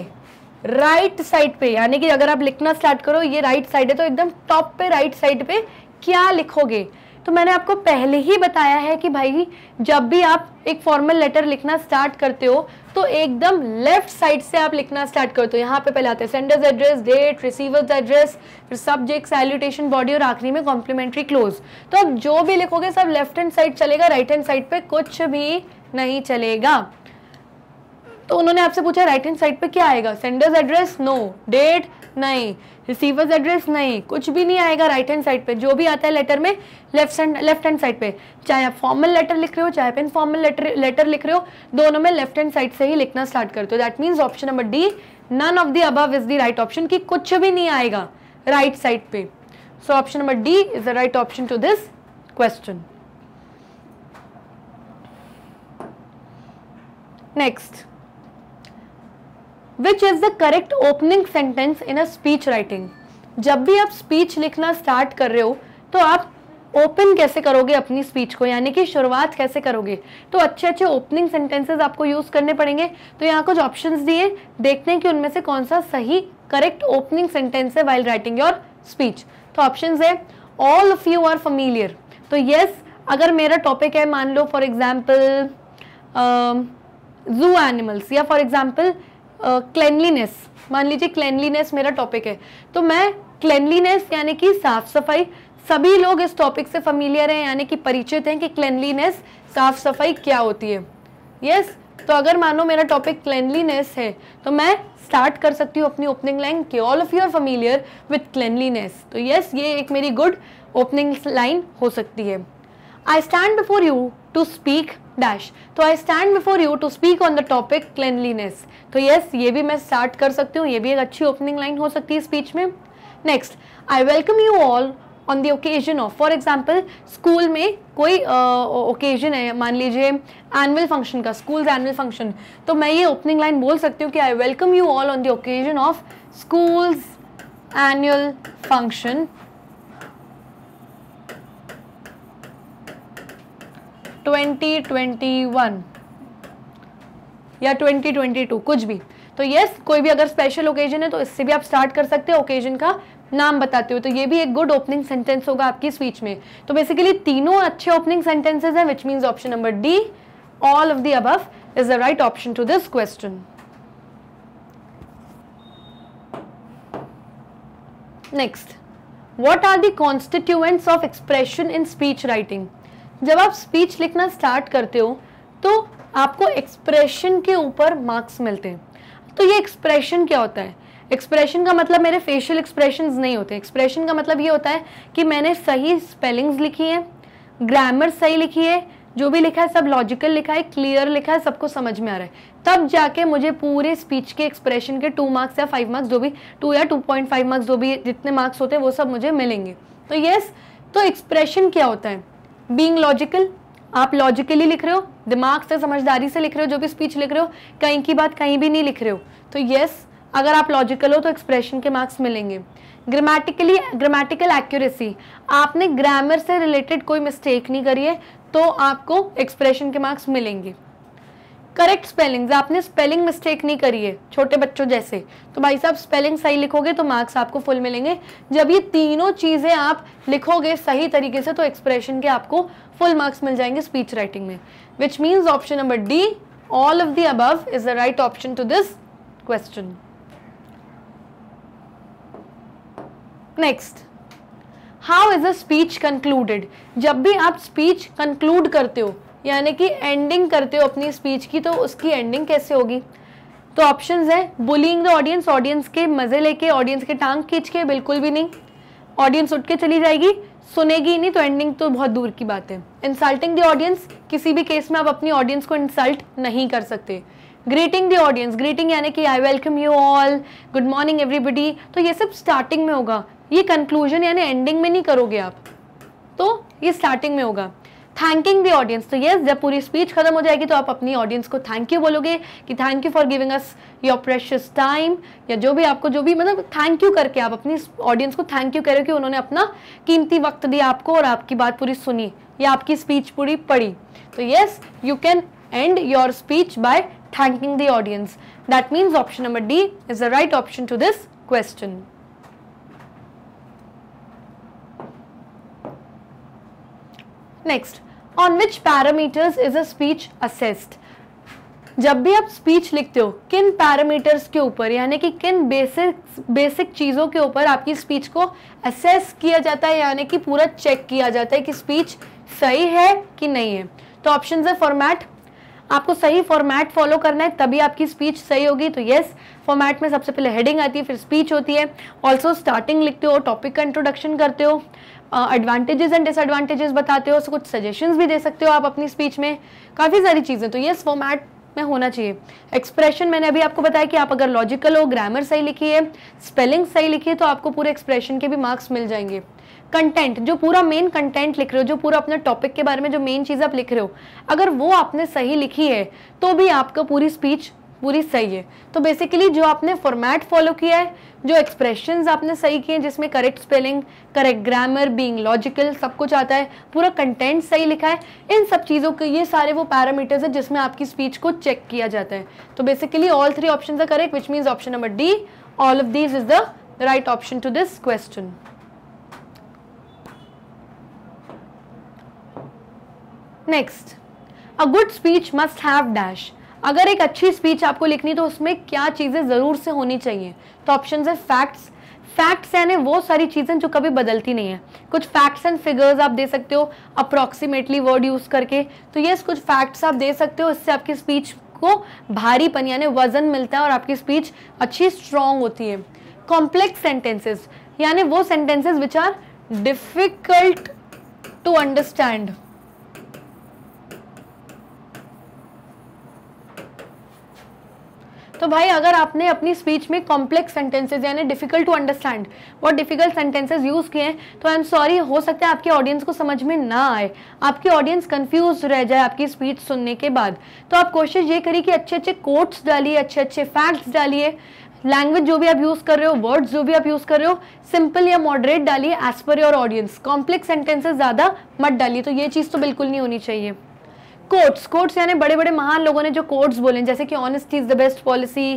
राइट right साइड पे यानी कि अगर आप लिखना स्टार्ट करो ये राइट right साइड है तो एकदम टॉप पे राइट right साइड पे क्या लिखोगे तो मैंने आपको पहले ही बताया है कि भाई जब भी आप एक फॉर्मल लेटर लिखना स्टार्ट करते हो तो एकदम लेफ्ट साइड से आप लिखना स्टार्ट करते हो यहाँ पे पहले आते हैं sender's address date receiver's address फिर सब्जेक्ट सैल्यूटेशन बॉडी और आखिरी में कॉम्प्लीमेंट्री क्लोज तो आप जो भी लिखोगे सब लेफ्ट हैंड साइड चलेगा राइट हैंड साइड पर कुछ भी नहीं चलेगा तो उन्होंने आपसे पूछा राइट हैंड साइड पे क्या आएगा सेंडर्स एड्रेस नो डेट नहीं रिसीवर्स एड्रेस नहीं कुछ भी नहीं आएगा राइट हैंड साइड पे जो भी आता है लेटर में left hand left hand side पे चाहे आप फॉर्मल लेटर लिख रहे हो चाहे आप इनफॉर्मल लेटर लेटर लिख रहे हो दोनों में लेफ्ट हैंड साइड से ही लिखना स्टार्ट करते हो that means option number D none of the above is the right option की कुछ भी नहीं आएगा राइट right साइड पे so option number D is the right option to this question next which is the correct opening sentence in a speech writing जब भी आप स्पीच लिखना स्टार्ट कर रहे हो तो आप ओपन कैसे करोगे अपनी स्पीच को यानी कि शुरुआत कैसे करोगे तो अच्छे अच्छे ओपनिंग सेंटेंसेस आपको यूज़ करने पड़ेंगे तो यहाँ कुछ ऑप्शन दिए देखते हैं कि उनमें से कौन सा सही करेक्ट ओपनिंग सेंटेंस है वाइल राइटिंग योर स्पीच तो ऑप्शन है all of you are familiar तो yes, अगर मेरा टॉपिक है मान लो फॉर एग्जाम्पल जू एनिमल्स या फॉर एग्जाम्पल क्लेनलीनेस uh, मान लीजिए क्लेनलीनेस मेरा टॉपिक है तो मैं क्लेनलीनेस यानी कि साफ सफाई सभी लोग इस टॉपिक से फमीलियर हैं यानी कि परिचित हैं कि क्लेनलीनेस साफ सफाई क्या होती है यस yes? तो अगर मानो मेरा टॉपिक क्लेनलीनेस है तो मैं स्टार्ट कर सकती हूँ अपनी ओपनिंग लाइन कि all of your familiar familiar with cleanliness तो यस yes, ये एक मेरी गुड ओपनिंग लाइन हो सकती है I stand before you to speak dash तो I stand before you to speak on the topic cleanliness तो यस ये भी मैं स्टार्ट कर सकती हूँ ये भी एक अच्छी ओपनिंग लाइन हो सकती है स्पीच में next I welcome you all on the occasion of for example school में कोई ओकेजन uh, है मान लीजिए एनुअल फंक्शन का स्कूल एनुअल फंक्शन तो मैं ये ओपनिंग लाइन बोल सकती हूँ कि I welcome you all on the occasion of school's annual function 2021 या 2022 कुछ भी तो यस कोई भी अगर स्पेशल ओकेजन है तो इससे भी आप स्टार्ट कर सकते हैं ओकेजन का नाम बताते हो तो ये भी एक गुड ओपनिंग सेंटेंस होगा आपकी स्पीच में तो बेसिकली तीनों अच्छे ओपनिंग सेंटेंसेज हैं which means option number D all of the above is the right option to this question next what are the constituents of expression in speech writing जब आप स्पीच लिखना स्टार्ट करते हो तो आपको एक्सप्रेशन के ऊपर मार्क्स मिलते हैं तो ये एक्सप्रेशन क्या होता है एक्सप्रेशन का मतलब मेरे फेशियल एक्सप्रेशंस नहीं होते एक्सप्रेशन का मतलब ये होता है कि मैंने सही स्पेलिंग्स लिखी है ग्रामर सही लिखी है जो भी लिखा है सब लॉजिकल लिखा है क्लियर लिखा है सबको समझ में आ रहा है तब जाके मुझे पूरे स्पीच के एक्सप्रेशन के टू मार्क्स या फाइव मार्क्स जो भी टू या टू पॉइंट फाइव मार्क्स जो भी जितने मार्क्स होते हैं वो सब मुझे मिलेंगे तो येस तो एक्सप्रेशन क्या होता है बींग लॉजिकल आप लॉजिकली लिख रहे हो दिमाग से समझदारी से लिख रहे हो जो भी स्पीच लिख रहे हो कहीं की बात कहीं भी नहीं लिख रहे हो तो yes, अगर आप लॉजिकल हो तो एक्सप्रेशन के मार्क्स मिलेंगे ग्रामेटिकली ग्रामेटिकल एक्यूरेसी आपने ग्रामर से रिलेटेड कोई मिस्टेक नहीं करी है तो आपको एक्सप्रेशन के मार्क्स मिलेंगे करेक्ट स्पेलिंग आपने स्पेलिंग मिस्टेक नहीं करी है छोटे बच्चों जैसे तो भाई साहब स्पेलिंग सही लिखोगे तो मार्क्स आपको फुल मिलेंगे जब ये तीनों चीज़ें आप लिखोगे सही तरीके से तो एक्सप्रेशन के आपको फुल मार्क्स मिल जाएंगे स्पीच राइटिंग में which means option number D all of the above is the right option to this question next how is a speech concluded जब भी आप स्पीच कंक्लूड करते हो यानी कि एंडिंग करते हो अपनी स्पीच की तो उसकी एंडिंग कैसे होगी तो ऑप्शंस है बुलिंग द ऑडियंस ऑडियंस के मज़े लेके ऑडियंस के टांग खींच के बिल्कुल भी नहीं ऑडियंस उठ के चली जाएगी सुनेगी नहीं तो एंडिंग तो बहुत दूर की बात है इंसल्टिंग द ऑडियंस किसी भी केस में आप अपनी ऑडियंस को इंसल्ट नहीं कर सकते ग्रीटिंग द ऑडियंस ग्रीटिंग यानी कि I welcome you all good morning everybody तो ये सब स्टार्टिंग में होगा ये कंक्लूजन यानी एंडिंग में नहीं करोगे आप तो ये स्टार्टिंग में होगा थैंकिंग दी ऑडियंस तो यस जब पूरी स्पीच खत्म हो जाएगी तो आप अपनी ऑडियंस को थैंक यू बोलोगे कि thank you for giving us your precious time या जो भी आपको जो भी मतलब थैंक यू करके आप अपनी ऑडियंस को थैंक यू करो कि उन्होंने अपना कीमती वक्त दिया आपको और आपकी बात पूरी सुनी या आपकी स्पीच पूरी पढ़ी तो yes you can end your speech by thanking the audience that means option number D is the right option to this question next on which parameters is a speech assessed जब भी आप स्पीच लिखते हो किन पैरामीटर्स के ऊपर यानी कि किन बेसिक बेसिक चीज़ों के ऊपर आपकी स्पीच को असेस किया जाता है यानी कि पूरा चेक किया जाता है कि स्पीच सही है कि नहीं है तो ऑप्शन है फॉर्मेट आपको सही फॉर्मेट फॉलो करना है तभी आपकी स्पीच सही होगी तो यस फॉर्मेट में सबसे पहले हेडिंग आती है फिर स्पीच होती है ऑल्सो स्टार्टिंग लिखते हो टॉपिक का इंट्रोडक्शन करते हो एडवांटेजेस एंड डिसएडवांटेजेस बताते हो उसको कुछ सजेशंस भी दे सकते हो आप अपनी स्पीच में काफ़ी सारी चीज़ें तो यस फॉर्मेट में होना चाहिए एक्सप्रेशन मैंने अभी आपको बताया कि आप अगर लॉजिकल हो ग्रामर सही लिखिए स्पेलिंग सही लिखिए तो आपको पूरे एक्सप्रेशन के भी मार्क्स मिल जाएंगे कंटेंट जो पूरा मेन कंटेंट लिख रहे हो जो पूरा अपने टॉपिक के बारे में जो मेन चीज़ आप लिख रहे हो अगर वो आपने सही लिखी है तो भी आपका पूरी स्पीच पूरी सही है तो बेसिकली जो आपने फॉर्मेट फॉलो किया है जो एक्सप्रेशंस आपने सही किए जिसमें correct spelling correct grammar being logical सब कुछ आता है पूरा कंटेंट सही लिखा है इन सब चीज़ों के ये सारे वो पैरामीटर्स है जिसमें आपकी स्पीच को चेक किया जाता है तो basically all three option are correct which means option number D all of these is the right option to this question next a good speech must have dash अगर एक अच्छी स्पीच आपको लिखनी तो उसमें क्या चीज़ें ज़रूर से होनी चाहिए तो ऑप्शन है फैक्ट्स फैक्ट्स यानी वो सारी चीज़ें जो कभी बदलती नहीं है कुछ फैक्ट्स एंड फिगर्स आप दे सकते हो अप्रॉक्सीमेटली वर्ड यूज़ करके तो यस कुछ फैक्ट्स आप दे सकते हो इससे आपकी स्पीच को भारीपन यानी वजन मिलता है और आपकी स्पीच अच्छी स्ट्रांग होती है कॉम्प्लेक्स सेंटेंसेस यानी वो sentences which are difficult to understand तो भाई अगर आपने अपनी स्पीच में कॉम्प्लेक्स सेंटेंसेज यानी डिफिकल्ट टू अंडरस्टैंड बहुत डिफिकल्ट सेंटेंसेज यूज़ किए हैं तो आई एम सॉरी हो सकता है आपके ऑडियंस को समझ में ना आए आपकी ऑडियंस कन्फ्यूज रह जाए आपकी स्पीच सुनने के बाद तो आप कोशिश ये करिए कि अच्छे अच्छे कोट्स डालिए अच्छे अच्छे फैक्ट्स डालिए लैंग्वेज जो भी आप यूज़ कर रहे हो वर्ड्स जो भी आप यूज़ कर रहे हो सिंपल या मॉडरेट डालिए as per your audience complex sentences ज़्यादा मत डालिए तो ये चीज़ तो बिल्कुल नहीं होनी चाहिए कोट्स कोट्स यानी बड़े बड़े महान लोगों ने जो कोट्स बोले जैसे कि honesty is the best policy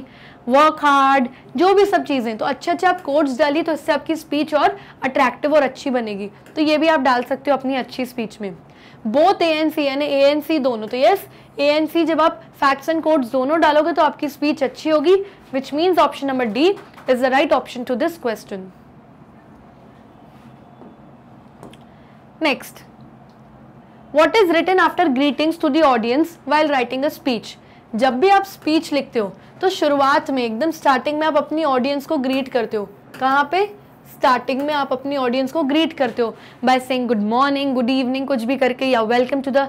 work hard जो भी सब चीज़ें तो अच्छे अच्छे आप कोट्स डालिए तो इससे आपकी स्पीच और अट्रैक्टिव और अच्छी बनेगी तो ये भी आप डाल सकते हो अपनी अच्छी स्पीच में बोथ ए एन सी यानी ए एन सी दोनों तो यस ए एन सी जब आप फैक्ट्स एंड कोड्स दोनों डालोगे तो आपकी स्पीच अच्छी होगी which means option number D is the right option to this question next what is written after greetings to the audience while writing a speech जब भी आप स्पीच लिखते हो तो शुरुआत में एकदम स्टार्टिंग में आप अपनी ऑडियंस को ग्रीट करते हो कहाँ पे स्टार्टिंग में आप अपनी ऑडियंस को ग्रीट करते हो by saying good morning good evening कुछ भी करके या welcome to the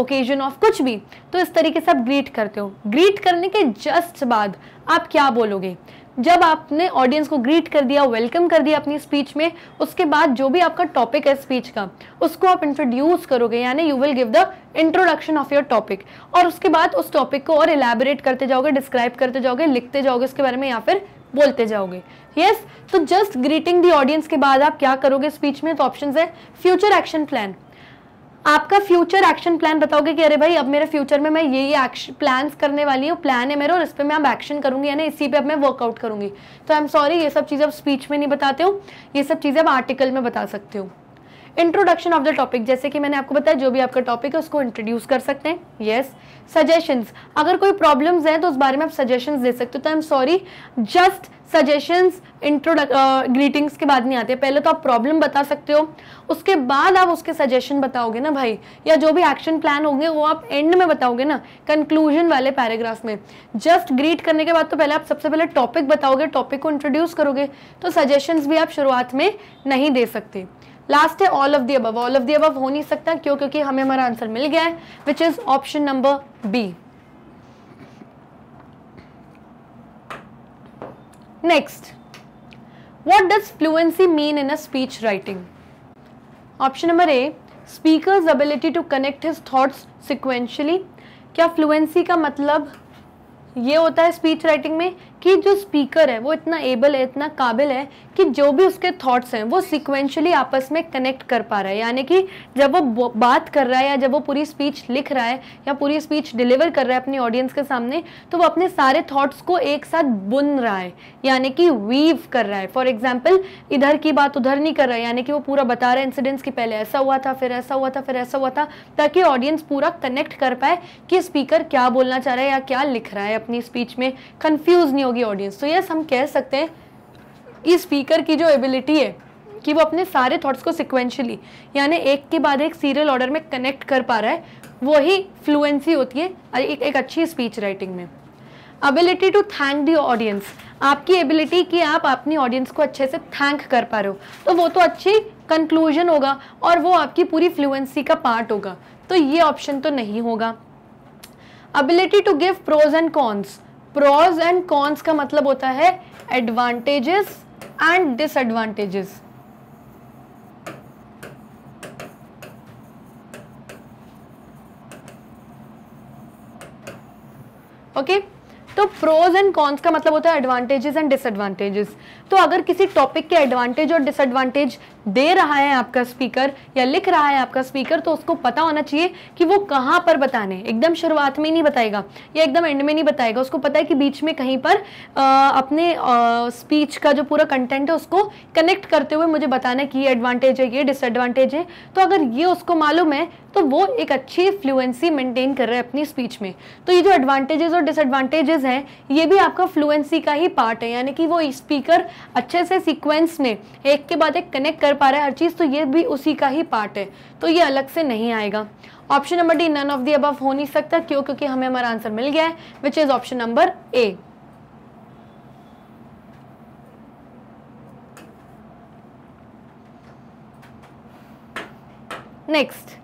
occasion of कुछ भी तो इस तरीके से आप ग्रीट करते हो ग्रीट करने के जस्ट बाद आप क्या बोलोगे जब आपने ऑडियंस को ग्रीट कर दिया वेलकम कर दिया अपनी स्पीच में उसके बाद जो भी आपका टॉपिक है स्पीच का उसको आप इंट्रोड्यूस करोगे यानी you will give the introduction of your topic और उसके बाद उस टॉपिक को और इलेबोरेट करते जाओगे डिस्क्राइब करते जाओगे लिखते जाओगे उसके बारे में या फिर बोलते जाओगे यस yes? तो जस्ट ग्रीटिंग दी ऑडियंस के बाद आप क्या करोगे स्पीच में तो ऑप्शन है फ्यूचर एक्शन प्लान आपका फ्यूचर एक्शन प्लान बताओगे कि अरे भाई अब मेरे फ्यूचर में मैं ये ये करने वाली हूँ प्लान है मेरा और इस पर मैं अब एक्शन करूंगी यानी इसी पे अब मैं वर्कआउट करूंगी तो आई एम सॉरी ये सब चीज़ें आप स्पीच में नहीं बताते हो ये सब चीज़ें आप आर्टिकल में बता सकते हो इंट्रोडक्शन ऑफ द टॉपिक जैसे कि मैंने आपको बताया जो भी आपका टॉपिक है उसको इंट्रोड्यूस कर सकते हैं येस सजेशंस अगर कोई प्रॉब्लम्स हैं तो उस बारे में आप सजेशंस दे सकते हो तो I am sorry just suggestions इंट्रोडक ग्रीटिंग्स के बाद नहीं आते पहले तो आप प्रॉब्लम बता सकते हो उसके बाद आप उसके सजेशन बताओगे ना भाई या जो भी एक्शन प्लान होंगे वो आप एंड में बताओगे ना कंक्लूजन वाले पैराग्राफ में जस्ट ग्रीट करने के बाद तो पहले आप सबसे पहले टॉपिक बताओगे टॉपिक को इंट्रोड्यूस करोगे तो सजेशंस भी आप शुरुआत में नहीं दे सकते लास्ट है all of the above all of the above हो नहीं सकता क्यों क्योंकि हमें हमारा आंसर मिल गया है which is option number B next what does fluency mean in a speech writing option number A speaker ability to connect his thought sequentially क्या फ्लुएंसी का मतलब ये होता है स्पीच राइटिंग में कि जो स्पीकर है वो इतना एबल है इतना काबिल है कि जो भी उसके थॉट्स हैं वो सिक्वेंशली आपस में कनेक्ट कर पा रहा है यानी कि जब वो बात कर रहा है या जब वो पूरी स्पीच लिख रहा है या पूरी स्पीच डिलीवर कर रहा है अपनी ऑडियंस के सामने तो वो अपने सारे थॉट्स को एक साथ बुन रहा है यानी कि वीव कर रहा है फॉर एग्जाम्पल इधर की बात उधर नहीं कर रहा है यानी कि वो पूरा बता रहा है इंसिडेंट्स की पहले ऐसा हुआ था फिर ऐसा हुआ था फिर ऐसा हुआ था ताकि ऑडियंस पूरा कनेक्ट कर पाए कि स्पीकर क्या बोलना चाह रहा है या क्या लिख रहा है अपनी स्पीच में कन्फ्यूज़ नहीं होगी ऑडियंस तो यस हम कह सकते हैं कि स्पीकर की जो एबिलिटी है कि वो अपने सारे थॉट्स को सिक्वेंशली यानी एक के बाद एक सीरियल ऑर्डर में कनेक्ट कर पा रहा है वही फ्लुएंसी होती है एक, एक अच्छी स्पीच राइटिंग में ability to thank the audience आपकी एबिलिटी कि आप अपनी ऑडियंस को अच्छे से थैंक कर पा रहे हो तो वो तो अच्छी कंक्लूजन होगा और वो आपकी पूरी फ्लुएंसी का पार्ट होगा तो ये ऑप्शन तो नहीं होगा ability to give pros and cons pros and cons का मतलब होता है एडवांटेजेस एंड डिसएडवांटेजेस ओके तो प्रोज एंड कॉन्स का मतलब होता है एडवांटेजेस एंड डिसएडवांटेजेस तो अगर किसी टॉपिक के एडवांटेज और डिसएडवांटेज दे रहा है आपका स्पीकर या लिख रहा है आपका स्पीकर तो उसको पता होना चाहिए कि वो कहाँ पर बताने एकदम शुरुआत में ही नहीं बताएगा या एकदम एंड में नहीं बताएगा उसको पता है कि बीच में कहीं पर आ, अपने आ, स्पीच का जो पूरा कंटेंट है उसको कनेक्ट करते हुए मुझे बताना है कि ये एडवांटेज है ये डिसएडवांटेज है तो अगर ये उसको मालूम है तो वो एक अच्छी फ्लुएंसी मेंटेन कर रहे हैं अपनी स्पीच में तो ये जो एडवांटेजेस और डिसएडवांटेजेस हैं ये भी आपका फ्लुएंसी का ही पार्ट है यानी कि वो स्पीकर अच्छे से सीक्वेंस में एक के बाद एक कनेक्ट कर पा रहा है हर चीज़ तो ये भी उसी का ही पार्ट है तो ये अलग से नहीं आएगा option number D none of the above हो नहीं सकता क्यों क्योंकि हमें हमारा आंसर मिल गया है which is option number A next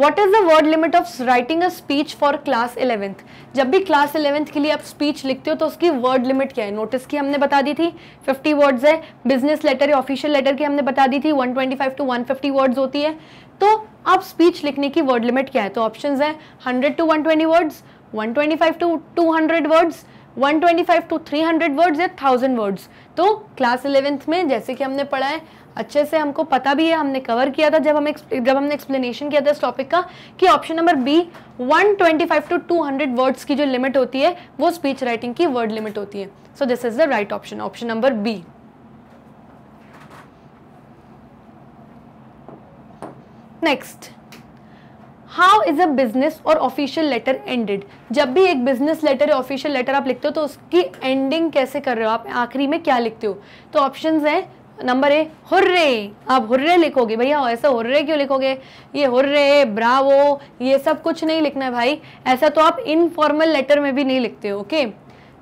what is the word limit of writing a speech for class eleventh जब भी क्लास इलेवेंथ के लिए आप स्पीच लिखते हो तो उसकी वर्ड लिमिट क्या है नोटिस की हमने बता दी थी 50 वर्ड्स है बिजनेस लेटर या ऑफिशियल लेटर की हमने बता दी थी 125 ट्वेंटी टू 150 वर्ड्स होती है तो आप स्पीच लिखने की वर्ड लिमिट क्या है तो ऑप्शन है hundred to one twenty words one twenty five to two hundred words 125 to 300 words या 1000 वर्ड्स तो क्लास इलेवेंथ में जैसे कि हमने पढ़ा है अच्छे से हमको पता भी है हमने कवर किया था जब हम जब हमने एक्सप्लेनेशन किया था इस टॉपिक का कि option number B 125 to 200 words की जो लिमिट होती है वो स्पीच राइटिंग की वर्ड लिमिट होती है so this is the right option option number B next how is a business और ऑफिशियल लेटर एंडेड जब भी एक बिजनेस लेटर या ऑफिशियल लेटर आप लिखते हो तो उसकी एंडिंग कैसे कर रहे हो आप आखिरी में क्या लिखते हो तो ऑप्शन हैं नंबर है हुर्रे आप हुर्रे लिखोगे भैया ऐसे हुर्रे क्यों लिखोगे ये हुर्रे ब्रावो ये सब कुछ नहीं लिखना है भाई ऐसा तो आप इनफॉर्मल लेटर में भी नहीं लिखते हो ओके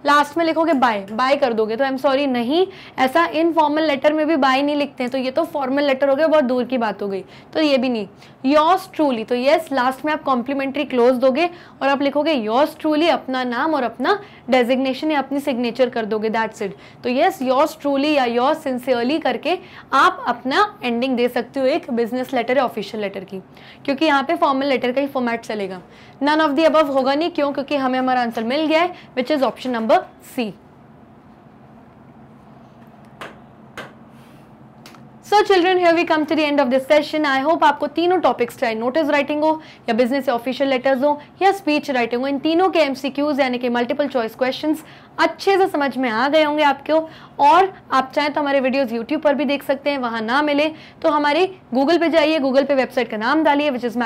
लास्ट में लिखोगे बाय बाय कर दोगे तो आई एम सॉरी नहीं ऐसा इनफॉर्मल लेटर में भी बाय नहीं लिखते हैं तो ये तो फॉर्मल लेटर हो गया बहुत दूर की बात हो गई तो ये भी नहीं योर्स ट्रूली तो येस लास्ट में आप कॉम्प्लीमेंट्री क्लोज दोगे और आप लिखोगे योर्स ट्रूली अपना नाम और अपना डेजिग्नेशन या अपनी सिग्नेचर कर दोगे दैट्स इट तो येस योर्स ट्रूली या योर्स सिंसियरली करके आप अपना एंडिंग दे सकते हो एक बिजनेस लेटर या ऑफिशियल लेटर की क्योंकि यहाँ पे फॉर्मल लेटर का ही फॉर्मेट चलेगा नन ऑफ दी अबव होगा नहीं क्यों क्योंकि हमें हमारा आंसर मिल गया है which is option number C so children here we come to the end of this session I hope आपको तीनों टॉपिक्स चाहे नोटिस राइटिंग हो या बिजनेस ऑफिशियल लेटर्स हो या स्पीच राइटिंग हो इन तीनों के एमसीक्यूज यानी कि मल्टीपल चॉइस क्वेश्चंस अच्छे से समझ में आ गए होंगे आपको और आप चाहें तो हमारे वीडियोस यूट्यूब पर भी देख सकते हैं वहाँ ना मिले तो हमारे गूगल पे जाइए गूगल पे वेबसाइट का नाम डालिए विच इज़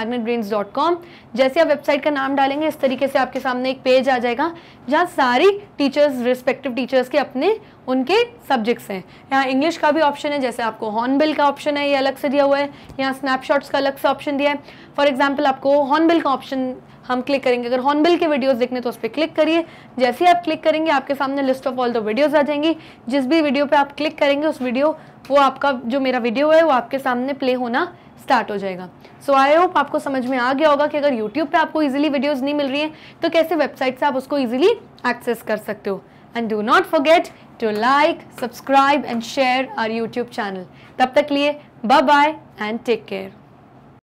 कॉम जैसे आप वेबसाइट का नाम डालेंगे इस तरीके से आपके सामने एक पेज आ जाएगा जहाँ सारी टीचर्स रिस्पेक्टिव टीचर्स के अपने उनके सब्जेक्ट्स हैं यहाँ इंग्लिश का भी ऑप्शन है जैसे आपको हॉर्नबिल का ऑप्शन है ये अलग से दिया हुआ है यहाँ स्नैपशॉट्स का अलग से ऑप्शन दिया है फॉर एग्जाम्पल आपको हॉर्नबिल का ऑप्शन हम क्लिक करेंगे अगर हॉर्नबिल के वीडियोस देखने तो उस पर क्लिक करिए जैसे ही आप क्लिक करेंगे आपके सामने list of all the videos आ जाएंगी जिस भी वीडियो पे आप क्लिक करेंगे उस वीडियो वो आपका जो मेरा वीडियो है वो आपके सामने प्ले होना स्टार्ट हो जाएगा सो आई होप आपको समझ में आ गया होगा कि अगर यूट्यूब पर आपको ईजिली वीडियोज़ नहीं मिल रही है तो कैसे वेबसाइट से आप उसको ईजिली एक्सेस कर सकते हो and do not forget to like subscribe and share our YouTube channel तब तक लिए bye bye and take care